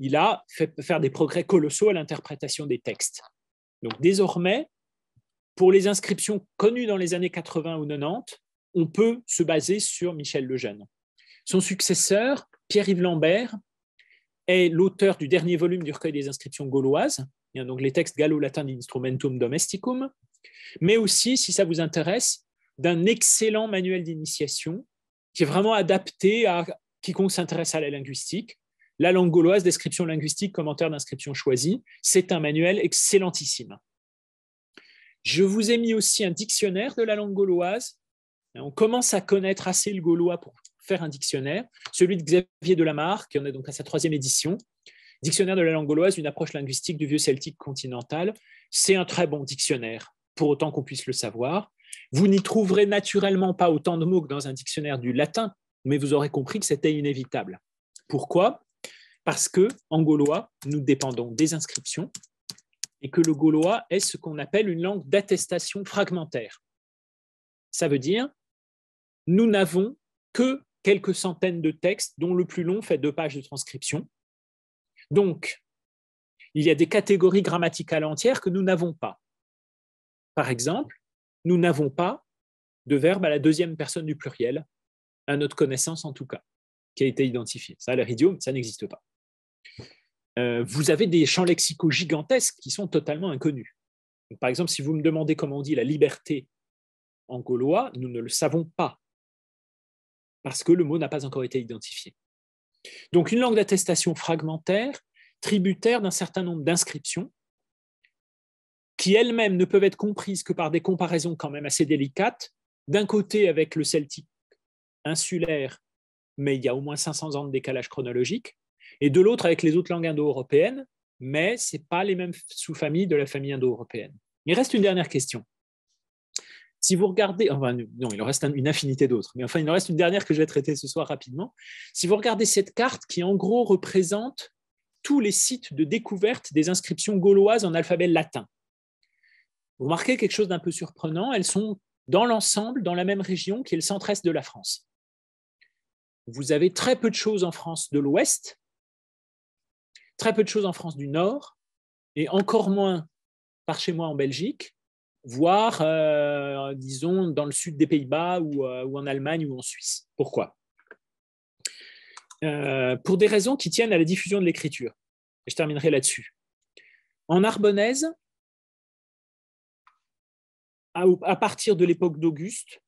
Il a fait faire des progrès colossaux à l'interprétation des textes. Donc désormais, pour les inscriptions connues dans les années 80 ou 90, on peut se baser sur Michel Lejeune. Son successeur, Pierre-Yves Lambert, est l'auteur du dernier volume du recueil des inscriptions gauloises, donc les textes gallo-latins d'Instrumentum Domesticum, mais aussi, si ça vous intéresse, d'un excellent manuel d'initiation qui est vraiment adapté à quiconque s'intéresse à la linguistique. La langue gauloise, description linguistique, commentaire d'inscription choisie, c'est un manuel excellentissime. Je vous ai mis aussi un dictionnaire de la langue gauloise. On commence à connaître assez le gaulois pour faire un dictionnaire, celui de Xavier Delamarre, qui en est donc à sa troisième édition, Dictionnaire de la langue gauloise, une approche linguistique du vieux celtique continental. C'est un très bon dictionnaire, pour autant qu'on puisse le savoir. Vous n'y trouverez naturellement pas autant de mots que dans un dictionnaire du latin, mais vous aurez compris que c'était inévitable. Pourquoi Parce que, en gaulois, nous dépendons des inscriptions et que le gaulois est ce qu'on appelle une langue d'attestation fragmentaire. Ça veut dire, nous n'avons que quelques centaines de textes, dont le plus long fait deux pages de transcription. Donc, il y a des catégories grammaticales entières que nous n'avons pas. Par exemple, nous n'avons pas de verbe à la deuxième personne du pluriel, à notre connaissance en tout cas, qui a été identifié. Ça, l'air idiot, ça n'existe pas. Euh, vous avez des champs lexicaux gigantesques qui sont totalement inconnus. par exemple, si vous me demandez comment on dit la liberté en gaulois, nous ne le savons pas parce que le mot n'a pas encore été identifié. Donc une langue d'attestation fragmentaire, tributaire d'un certain nombre d'inscriptions, qui elles-mêmes ne peuvent être comprises que par des comparaisons quand même assez délicates, d'un côté avec le celtique insulaire, mais il y a au moins 500 ans de décalage chronologique, et de l'autre avec les autres langues indo-européennes, mais ce pas les mêmes sous-familles de la famille indo-européenne. Il reste une dernière question. Si vous regardez, enfin non, il en reste une infinité d'autres, mais enfin il en reste une dernière que je vais traiter ce soir rapidement. Si vous regardez cette carte qui en gros représente tous les sites de découverte des inscriptions gauloises en alphabet latin, vous remarquez quelque chose d'un peu surprenant, elles sont dans l'ensemble dans la même région qui est le centre-est de la France. Vous avez très peu de choses en France de l'ouest, très peu de choses en France du nord, et encore moins par chez moi en Belgique, voire, euh, disons, dans le sud des Pays-Bas ou, euh, en Allemagne ou en Suisse. Pourquoi euh, Pour des raisons qui tiennent à la diffusion de l'écriture. je terminerai là-dessus. En Arbonnaise, à partir de l'époque d'Auguste,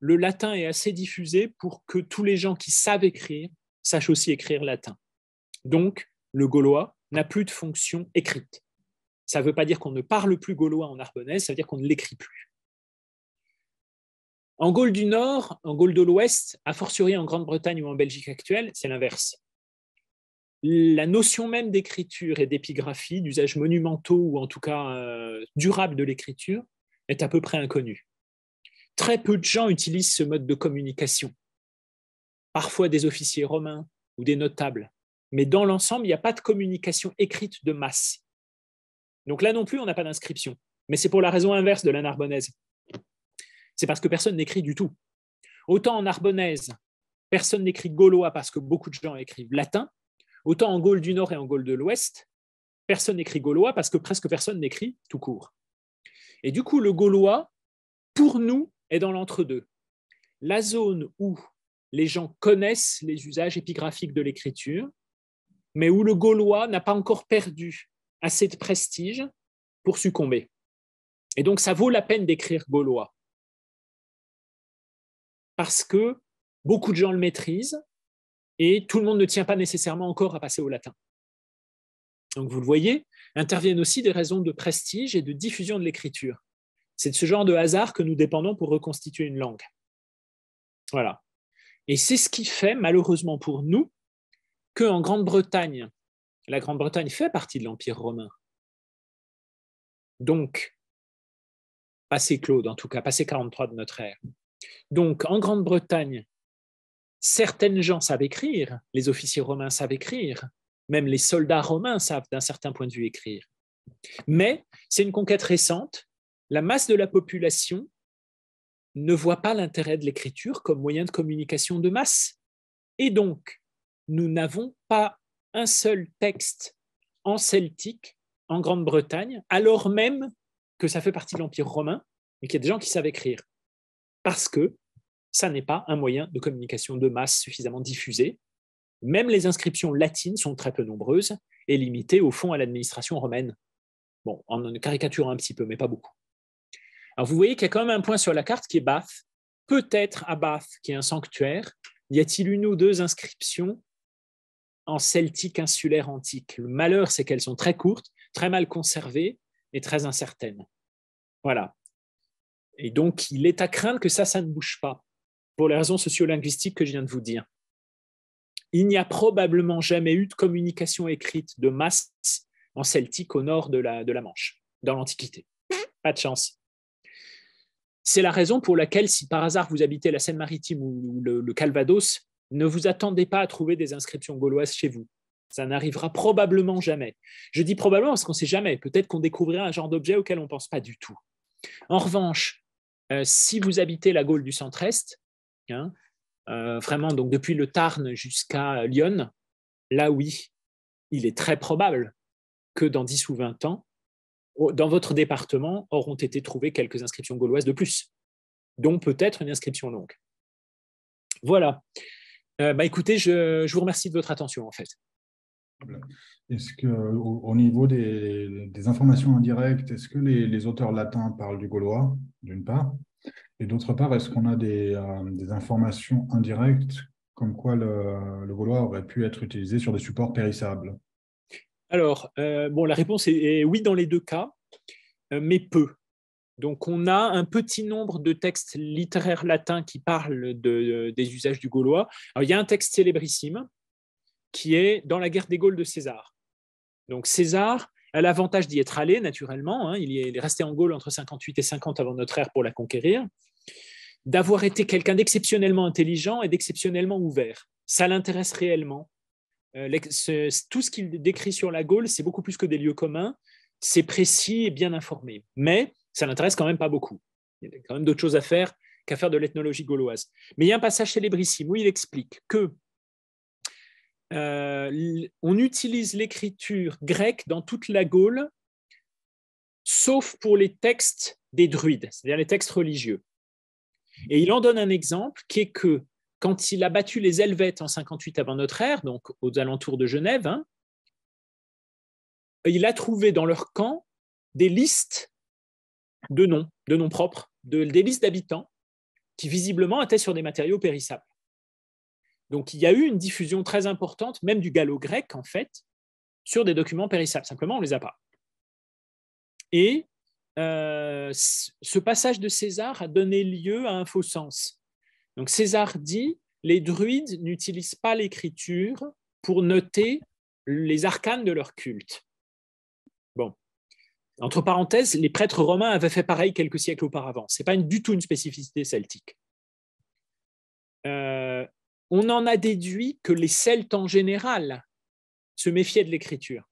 le latin est assez diffusé pour que tous les gens qui savent écrire sachent aussi écrire latin. Donc, le gaulois n'a plus de fonction écrite. Ça ne veut pas dire qu'on ne parle plus gaulois en arbonnais, ça veut dire qu'on ne l'écrit plus. En Gaule du Nord, en Gaule de l'Ouest, a fortiori en Grande-Bretagne ou en Belgique actuelle, c'est l'inverse. La notion même d'écriture et d'épigraphie, d'usages monumentaux ou en tout cas durables euh, durable de l'écriture, est à peu près inconnue. Très peu de gens utilisent ce mode de communication, parfois des officiers romains ou des notables, mais dans l'ensemble, il n'y a pas de communication écrite de masse. Donc là non plus, on n'a pas d'inscription. Mais c'est pour la raison inverse de la Narbonnaise. C'est parce que personne n'écrit du tout. Autant en Narbonnaise, personne n'écrit gaulois parce que beaucoup de gens écrivent latin. Autant en Gaule du Nord et en Gaule de l'Ouest, personne n'écrit gaulois parce que presque personne n'écrit tout court. Et du coup, le gaulois, pour nous, est dans l'entre-deux. La zone où les gens connaissent les usages épigraphiques de l'écriture, mais où le gaulois n'a pas encore perdu assez de prestige pour succomber. Et donc, ça vaut la peine d'écrire Gaulois. Parce que beaucoup de gens le maîtrisent et tout le monde ne tient pas nécessairement encore à passer au latin. Donc, vous le voyez, interviennent aussi des raisons de prestige et de diffusion de l'écriture. C'est de ce genre de hasard que nous dépendons pour reconstituer une langue. Voilà. Et c'est ce qui fait, malheureusement pour nous, qu'en Grande-Bretagne, la Grande-Bretagne fait partie de l'Empire romain. Donc, passé Claude en tout cas, passé 43 de notre ère. Donc, en Grande-Bretagne, certaines gens savent écrire, les officiers romains savent écrire, même les soldats romains savent d'un certain point de vue écrire. Mais c'est une conquête récente, la masse de la population ne voit pas l'intérêt de l'écriture comme moyen de communication de masse. Et donc, nous n'avons pas un seul texte en celtique en Grande-Bretagne, alors même que ça fait partie de l'Empire romain et qu'il y a des gens qui savent écrire. Parce que ça n'est pas un moyen de communication de masse suffisamment diffusé. Même les inscriptions latines sont très peu nombreuses et limitées au fond à l'administration romaine. Bon, en caricaturant un petit peu, mais pas beaucoup. Alors vous voyez qu'il y a quand même un point sur la carte qui est Bath. Peut-être à Bath, qui est un sanctuaire, y a-t-il une ou deux inscriptions en celtique insulaire antique. Le malheur, c'est qu'elles sont très courtes, très mal conservées et très incertaines. Voilà. Et donc, il est à craindre que ça, ça ne bouge pas, pour les raisons sociolinguistiques que je viens de vous dire. Il n'y a probablement jamais eu de communication écrite de masse en celtique au nord de la, Manche, dans l'Antiquité. Pas de chance. C'est la raison pour laquelle, si par hasard vous habitez la Seine-Maritime ou le Calvados, ne vous attendez pas à trouver des inscriptions gauloises chez vous. Ça n'arrivera probablement jamais. Je dis probablement parce qu'on ne sait jamais. Peut-être qu'on découvrira un genre d'objet auquel on ne pense pas du tout. En revanche, euh, si vous habitez la Gaule du centre-est, hein, euh, vraiment donc depuis le Tarn jusqu'à Lyon, là oui, il est très probable que dans 10 ou 20 ans, dans votre département, auront été trouvées quelques inscriptions gauloises de plus, dont peut-être une inscription longue. Voilà. Euh, bah, écoutez, je, vous remercie de votre attention, en fait. Est-ce que, au, niveau des, informations indirectes, est-ce que les, auteurs latins parlent du gaulois, d'une part Et d'autre part, est-ce qu'on a des, euh, informations indirectes comme quoi le, gaulois aurait pu être utilisé sur des supports périssables alors, euh, bon, la réponse est, oui dans les deux cas, mais peu. Donc on a un petit nombre de textes littéraires latins qui parlent euh, des usages du gaulois. Alors, il y a un texte célébrissime qui est Dans la guerre des Gaules de César. Donc César a l'avantage d'y être allé naturellement, hein. il, est, resté en Gaule entre 58 et 50 avant notre ère pour la conquérir, d'avoir été quelqu'un d'exceptionnellement intelligent et d'exceptionnellement ouvert. Ça l'intéresse réellement. Euh, tout ce qu'il décrit sur la Gaule, c'est beaucoup plus que des lieux communs, c'est précis et bien informé. Mais ça l'intéresse quand même pas beaucoup. Il y a quand même d'autres choses à faire qu'à faire de l'ethnologie gauloise. Mais il y a un passage célébrissime où il explique que euh, on utilise l'écriture grecque dans toute la Gaule, sauf pour les textes des druides, c'est-à-dire les textes religieux. Et il en donne un exemple qui est que quand il a battu les Helvètes en 58 avant notre ère, donc aux alentours de Genève, hein, il a trouvé dans leur camp des listes de noms, de noms propres, de, des listes d'habitants qui visiblement étaient sur des matériaux périssables. Donc il y a eu une diffusion très importante, même du gallo-grec en fait, sur des documents périssables. Simplement, on ne les a pas. Et euh, ce passage de César a donné lieu à un faux sens. Donc César dit, les druides n'utilisent pas l'écriture pour noter les arcanes de leur culte. Entre parenthèses, les prêtres romains avaient fait pareil quelques siècles auparavant. Ce n'est pas du tout une spécificité celtique. Euh, on en a déduit que les Celtes en général se méfiaient de l'écriture.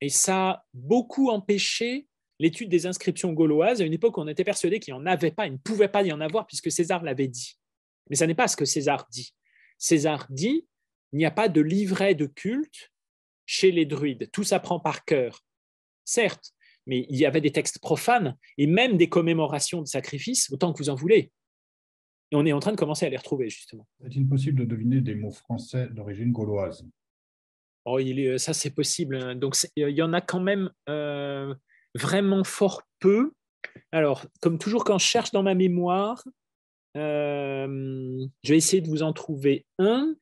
Et ça a beaucoup empêché l'étude des inscriptions gauloises. À une époque, on était persuadé qu'il n'y en avait pas, il ne pouvait pas y en avoir puisque César l'avait dit. Mais ce n'est pas ce que César dit. César dit il n'y a pas de livret de culte chez les druides. Tout s'apprend par cœur certes, mais il y avait des textes profanes et même des commémorations de sacrifices, autant que vous en voulez. Et on est en train de commencer à les retrouver, justement. Est-il possible de deviner des mots français d'origine gauloise Oh, euh, ça c'est possible. Hein. Donc euh, il y en a quand même euh, vraiment fort peu. Alors, comme toujours, quand je cherche dans ma mémoire, je vais essayer de vous en trouver un.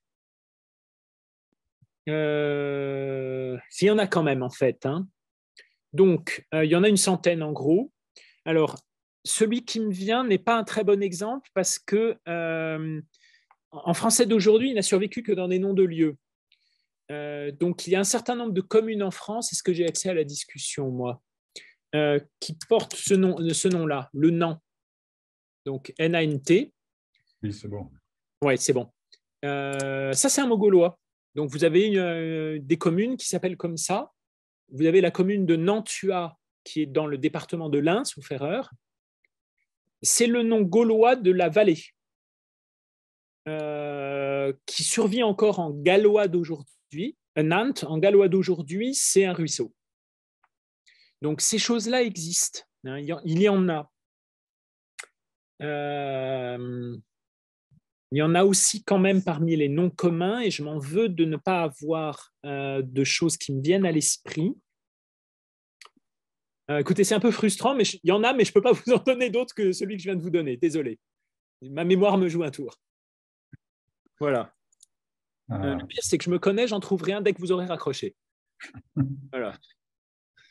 il y en a quand même en fait. Hein. Donc, euh, il y en a une centaine en gros. Alors, celui qui me vient n'est pas un très bon exemple parce que euh, en français d'aujourd'hui, il n'a survécu que dans des noms de lieux. Euh, donc, il y a un certain nombre de communes en France, c'est ce que j'ai accès à la discussion, moi, qui portent ce nom-là, nom le Nant. Donc, N-A-N-T. Oui, c'est bon. Oui, c'est bon. ça, c'est un mot gaulois. Donc, vous avez des communes qui s'appellent comme ça vous avez la commune de Nantua, qui est dans le département de l'Ain, sous Ferreur. C'est le nom gaulois de la vallée, euh, qui survit encore en gallois d'aujourd'hui. Euh, Nantes, en gallois d'aujourd'hui, c'est un ruisseau. Donc ces choses-là existent. Hein, il y en a. Euh, il y en a aussi quand même parmi les noms communs, et je m'en veux de ne pas avoir de choses qui me viennent à l'esprit. Euh, écoutez, c'est un peu frustrant, mais il y en a, mais je ne peux pas [laughs] vous en donner d'autres que celui que je viens de vous donner. Désolé. Ma mémoire me joue un tour. Voilà. Euh, ah. le pire, c'est que je me connais, j'en trouve rien dès que vous aurez raccroché. [laughs] voilà.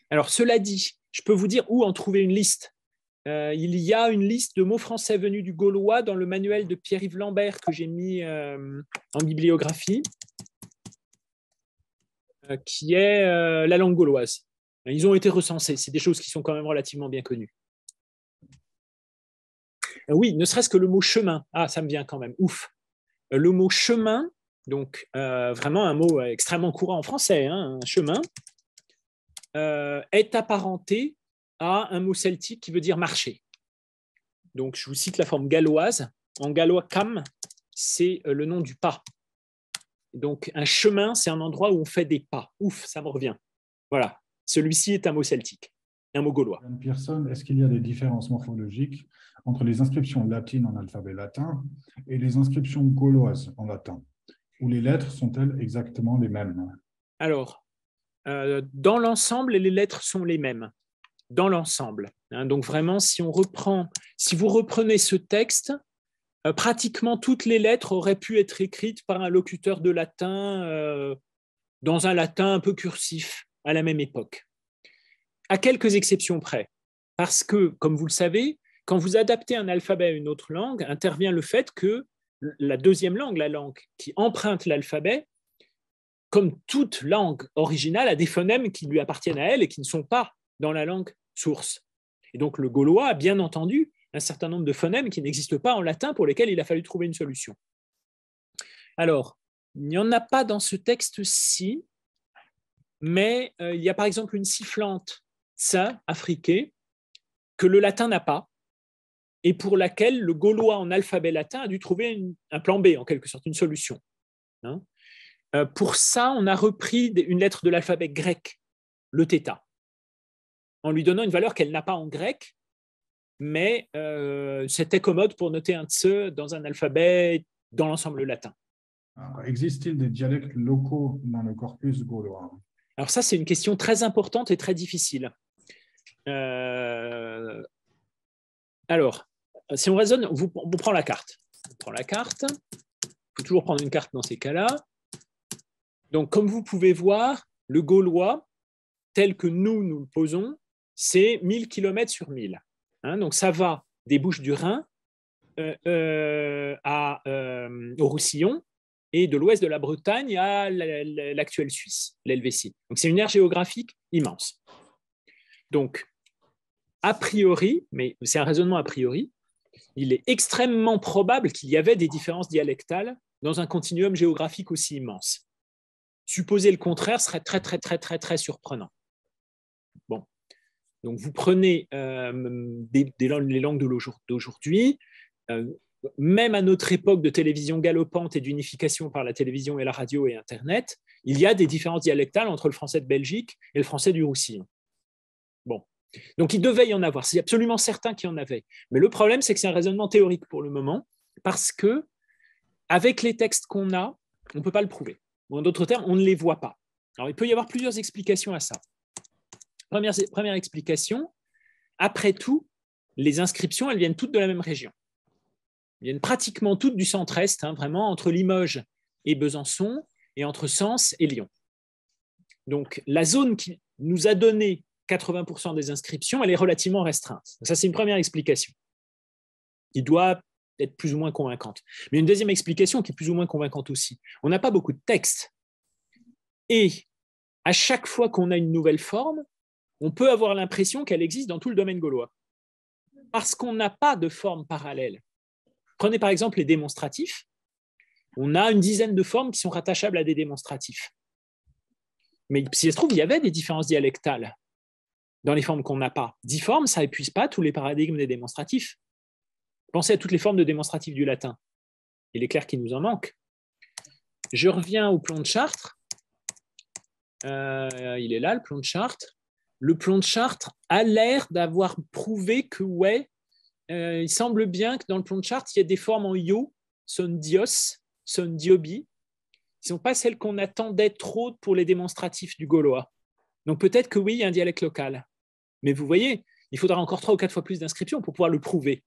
Alors, cela dit, je peux vous dire où en trouver une liste. Euh, il y a une liste de mots français venus du gaulois dans le manuel de Pierre-Yves Lambert que j'ai mis en bibliographie, qui est la langue gauloise. Ils ont été recensés. C'est des choses qui sont quand même relativement bien connues. Euh, oui, ne serait-ce que le mot chemin. Ah, ça me vient quand même. Ouf. Euh, le mot chemin, donc euh, vraiment un mot extrêmement courant en français, hein, un chemin, est apparenté à un mot celtique qui veut dire marcher. Donc je vous cite la forme galloise. En gallois, cam, c'est le nom du pas. Donc un chemin, c'est un endroit où on fait des pas. Ouf, ça me revient. Voilà, celui-ci est un mot celtique, un mot gaulois. est-ce qu'il y a des différences morphologiques entre les inscriptions latines en alphabet latin et les inscriptions gauloises en latin Ou les lettres sont-elles exactement les mêmes Alors, euh, dans l'ensemble, les lettres sont les mêmes. Dans l'ensemble. Hein. donc vraiment, si on reprend, si vous reprenez ce texte, euh, pratiquement toutes les lettres auraient pu être écrites par un locuteur de latin euh, dans un latin un peu cursif à la même époque. À quelques exceptions près. Parce que, comme vous le savez, quand vous adaptez un alphabet à une autre langue, intervient le fait que la deuxième langue, la langue qui emprunte l'alphabet, comme toute langue originale, a des phonèmes qui lui appartiennent à elle et qui ne sont pas dans la langue source. Et donc le gaulois a bien entendu un certain nombre de phonèmes qui n'existent pas en latin pour lesquels il a fallu trouver une solution. Alors, il n'y en a pas dans ce texte-ci, mais euh, il y a par exemple une sifflante tsa africaine que le latin n'a pas et pour laquelle le gaulois en alphabet latin a dû trouver un plan B, en quelque sorte, une solution. Hein. Euh, pour ça, on a repris une lettre de l'alphabet grec, le θ, en lui donnant une valeur qu'elle n'a pas en grec, mais euh, c'était commode pour noter un tse dans un alphabet dans l'ensemble latin. Existe-t-il des dialectes locaux dans le corpus gaulois alors ça, c'est une question très importante et très difficile. Euh, alors, si on raisonne, vous, on prend la carte. On prend la carte. Il faut toujours prendre une carte dans ces cas-là. Donc, comme vous pouvez voir, le Gaulois, tel que nous, nous le posons, c'est 1000 km sur 1000. Hein, donc, ça va des Bouches du Rhin euh, euh, à, au Roussillon, et de l'ouest de la Bretagne à l'actuelle Suisse, l'Helvétie. Donc c'est une aire géographique immense. Donc, a priori, mais c'est un raisonnement a priori, il est extrêmement probable qu'il y avait des différences dialectales dans un continuum géographique aussi immense. Supposer le contraire serait très, très, très, très, très surprenant. Bon. Donc, vous prenez euh, les langues d'aujourd'hui, euh, même à notre époque de télévision galopante et d'unification par la télévision et la radio et Internet, il y a des différences dialectales entre le français de Belgique et le français du Roussillon. Bon. Donc il devait y en avoir, c'est absolument certain qu'il y en avait. Mais le problème, c'est que c'est un raisonnement théorique pour le moment, parce que avec les textes qu'on a, on ne peut pas le prouver. en d'autres termes, on ne les voit pas. Alors il peut y avoir plusieurs explications à ça. Première, première explication, après tout, les inscriptions, elles viennent toutes de la même région viennent pratiquement toutes du centre-est, hein, vraiment entre Limoges et Besançon, et entre Sens et Lyon. Donc la zone qui nous a donné 80% des inscriptions, elle est relativement restreinte. Ça, c'est une première explication qui doit être plus ou moins convaincante. Mais une deuxième explication qui est plus ou moins convaincante aussi. On n'a pas beaucoup de textes. Et à chaque fois qu'on a une nouvelle forme, on peut avoir l'impression qu'elle existe dans tout le domaine gaulois. Parce qu'on n'a pas de forme parallèle. Prenez par exemple les démonstratifs. On a une dizaine de formes qui sont rattachables à des démonstratifs. Mais si se trouve, il y avait des différences dialectales dans les formes qu'on n'a pas. Dix formes, ça épuise pas tous les paradigmes des démonstratifs. Pensez à toutes les formes de démonstratifs du latin. Il est clair qu'il nous en manque. Je reviens au plan de Chartres. Euh, il est là, le plan de Chartres. Le plan de Chartres a l'air d'avoir prouvé que, ouais, euh, il semble bien que dans le plan de charte il y a des formes en yo, son dios, son diobi, qui ne sont pas celles qu'on attendait trop pour les démonstratifs du gaulois. Donc peut-être que oui, il y a un dialecte local. Mais vous voyez, il faudra encore trois ou quatre fois plus d'inscriptions pour pouvoir le prouver.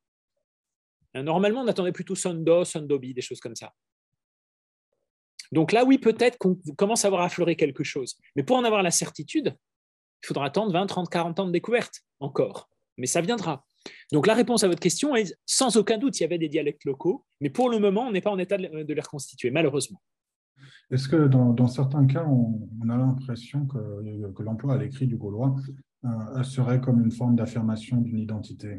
Hein, normalement, on attendait plutôt son son Sondobi, des choses comme ça. Donc là, oui, peut-être qu'on commence à avoir affleuré quelque chose. Mais pour en avoir la certitude, il faudra attendre 20, 30, 40 ans de découverte encore. Mais ça viendra. Donc la réponse à votre question est, sans aucun doute, il y avait des dialectes locaux, mais pour le moment, on n'est pas en état de les reconstituer, malheureusement. Est-ce que dans, certains cas, on, a l'impression que, l'emploi à l'écrit du gaulois euh, serait comme une forme d'affirmation d'une identité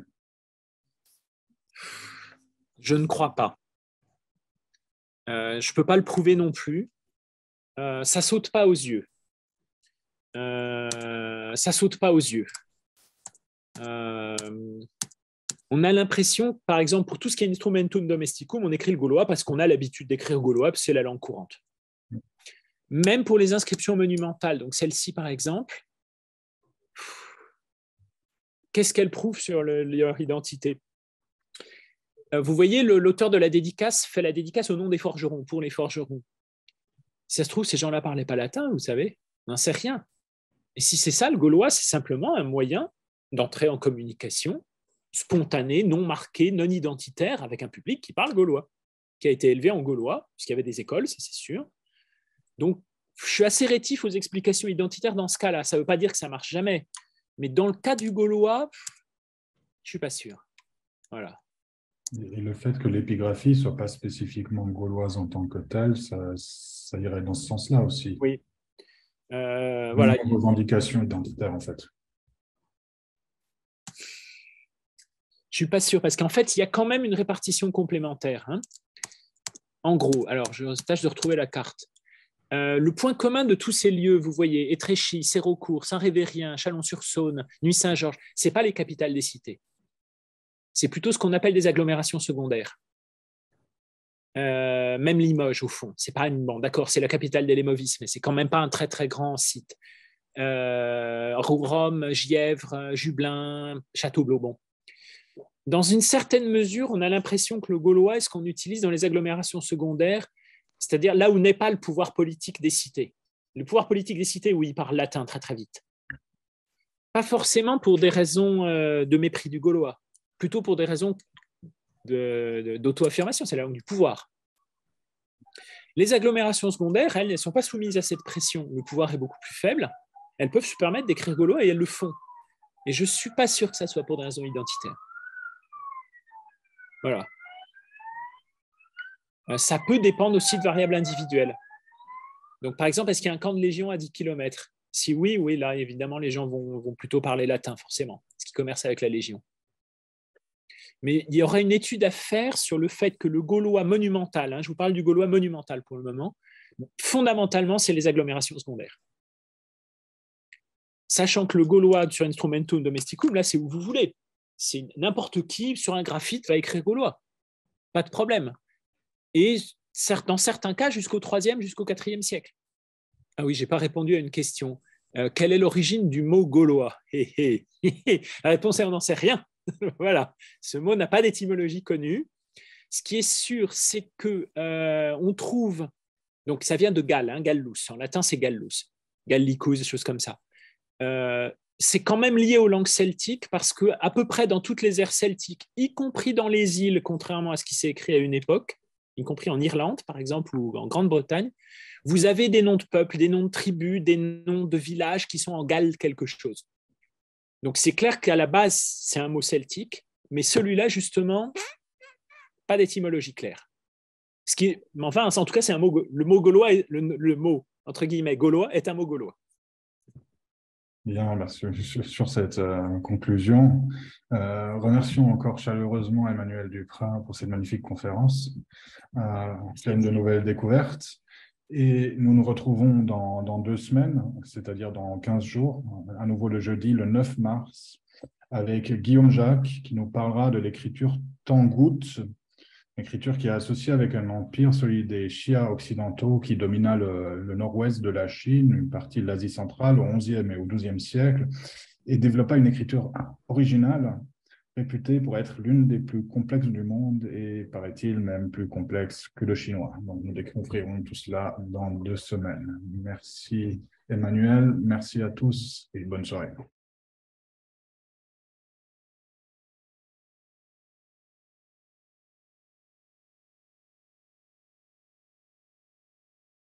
Je ne crois pas. Euh, je ne peux pas le prouver non plus. Euh, ça saute pas aux yeux. Ça saute pas aux yeux. On a l'impression, par exemple, pour tout ce qui est instrumentum domesticum, on écrit le gaulois parce qu'on a l'habitude d'écrire gaulois, c'est la langue courante. Même pour les inscriptions monumentales, donc celle-ci par exemple, qu'est-ce qu'elle prouve sur leur identité euh, vous voyez, l'auteur de la dédicace fait la dédicace au nom des forgerons, pour les forgerons. Si ça se trouve, ces gens-là parlaient pas latin, vous savez, on n'en sait rien. Et si c'est ça, le gaulois, c'est simplement un moyen d'entrer en communication spontané, non marqué, non identitaire, avec un public qui parle gaulois, qui a été élevé en gaulois, puisqu'il y avait des écoles, ça c'est sûr. Donc, je suis assez rétif aux explications identitaires dans ce cas-là. Ça ne veut pas dire que ça marche jamais. Mais dans le cas du gaulois, je ne suis pas sûr. Voilà. Et le fait que l'épigraphie ne soit pas spécifiquement gauloise en tant que telle, ça, irait dans ce sens-là aussi. Oui. Euh, voilà. Une revendication identitaire, en fait. Je ne suis pas sûr, parce qu'en fait, il y a quand même une répartition complémentaire. Hein. En gros, alors je tâche de retrouver la carte. Euh, le point commun de tous ces lieux, vous voyez, Étréchy, Sérocourt, Saint-Révérien, Chalon-sur-Saône, Nuit-Saint-Georges, ce n'est pas les capitales des cités. C'est plutôt ce qu'on appelle des agglomérations secondaires. Euh, même Limoges, au fond. C'est pas une... Bon, d'accord, c'est la capitale des Lémovis, mais c'est quand même pas un très, très grand site. Euh, Rome, Gièvre, Jublin, Château-Blaubon. Dans une certaine mesure, on a l'impression que le gaulois est ce qu'on utilise dans les agglomérations secondaires, c'est-à-dire là où n'est pas le pouvoir politique des cités. Le pouvoir politique des cités, où il parle latin très très vite. Pas forcément pour des raisons euh, de mépris du gaulois, plutôt pour des raisons d'auto-affirmation, c'est la langue du pouvoir. Les agglomérations secondaires, elles, ne sont pas soumises à cette pression. Le pouvoir est beaucoup plus faible. Elles peuvent se permettre d'écrire gaulois et elles le font. Et je ne suis pas sûr que ça soit pour des raisons identitaires. Voilà. Euh, ça peut dépendre aussi de variables individuelles. Donc, par exemple, est-ce qu'il y a un camp de légion à 10 km Si oui, oui, là, évidemment, les gens vont, plutôt parler latin, forcément, ce qu'ils commercent avec la légion. Mais il y aura une étude à faire sur le fait que le Gaulois monumental, hein, je vous parle du Gaulois monumental pour le moment, fondamentalement, c'est les agglomérations secondaires. Sachant que le Gaulois sur Instrumentum Domesticum, là, c'est où vous voulez c'est n'importe qui sur un graphite va écrire gaulois. Pas de problème. Et dans certains cas, jusqu'au 3e, jusqu'au 4e siècle. Ah oui, j'ai pas répondu à une question. Euh, quelle est l'origine du mot gaulois La réponse est on n'en sait rien. [laughs] voilà, ce mot n'a pas d'étymologie connue. Ce qui est sûr, c'est que euh, on trouve, donc ça vient de Galles, hein, Gallus, en latin c'est Gallus, Gallicus, des choses comme ça. Euh, c'est quand même lié aux langues celtiques parce que à peu près dans toutes les aires celtiques, y compris dans les îles, contrairement à ce qui s'est écrit à une époque, y compris en Irlande par exemple ou en Grande-Bretagne, vous avez des noms de peuples, des noms de tribus, des noms de villages qui sont en Galles quelque chose. Donc c'est clair qu'à la base c'est un mot celtique, mais celui-là justement pas d'étymologie claire. Ce qui, enfin, en tout cas, c'est un mot, le mot gaulois, le mot entre guillemets gaulois est un mot gaulois. Bien, bah, sur, cette euh, conclusion, euh, remercions encore chaleureusement Emmanuel Duprat pour cette magnifique conférence, euh, pleine de nouvelles découvertes. Et nous nous retrouvons dans, deux semaines, c'est-à-dire dans 15 jours, à nouveau le jeudi, le 9 mars, avec Guillaume Jacques qui nous parlera de l'écriture Tangoute » écriture qui est associée avec un empire, solide des Shia occidentaux, qui domina le, nord-ouest de la Chine, une partie de l'Asie centrale au XIe et au XIIe siècle, et développa une écriture originale, réputée pour être l'une des plus complexes du monde, et paraît-il même plus complexe que le chinois. Donc nous découvrirons tout cela dans deux semaines. Merci Emmanuel, merci à tous et bonne soirée.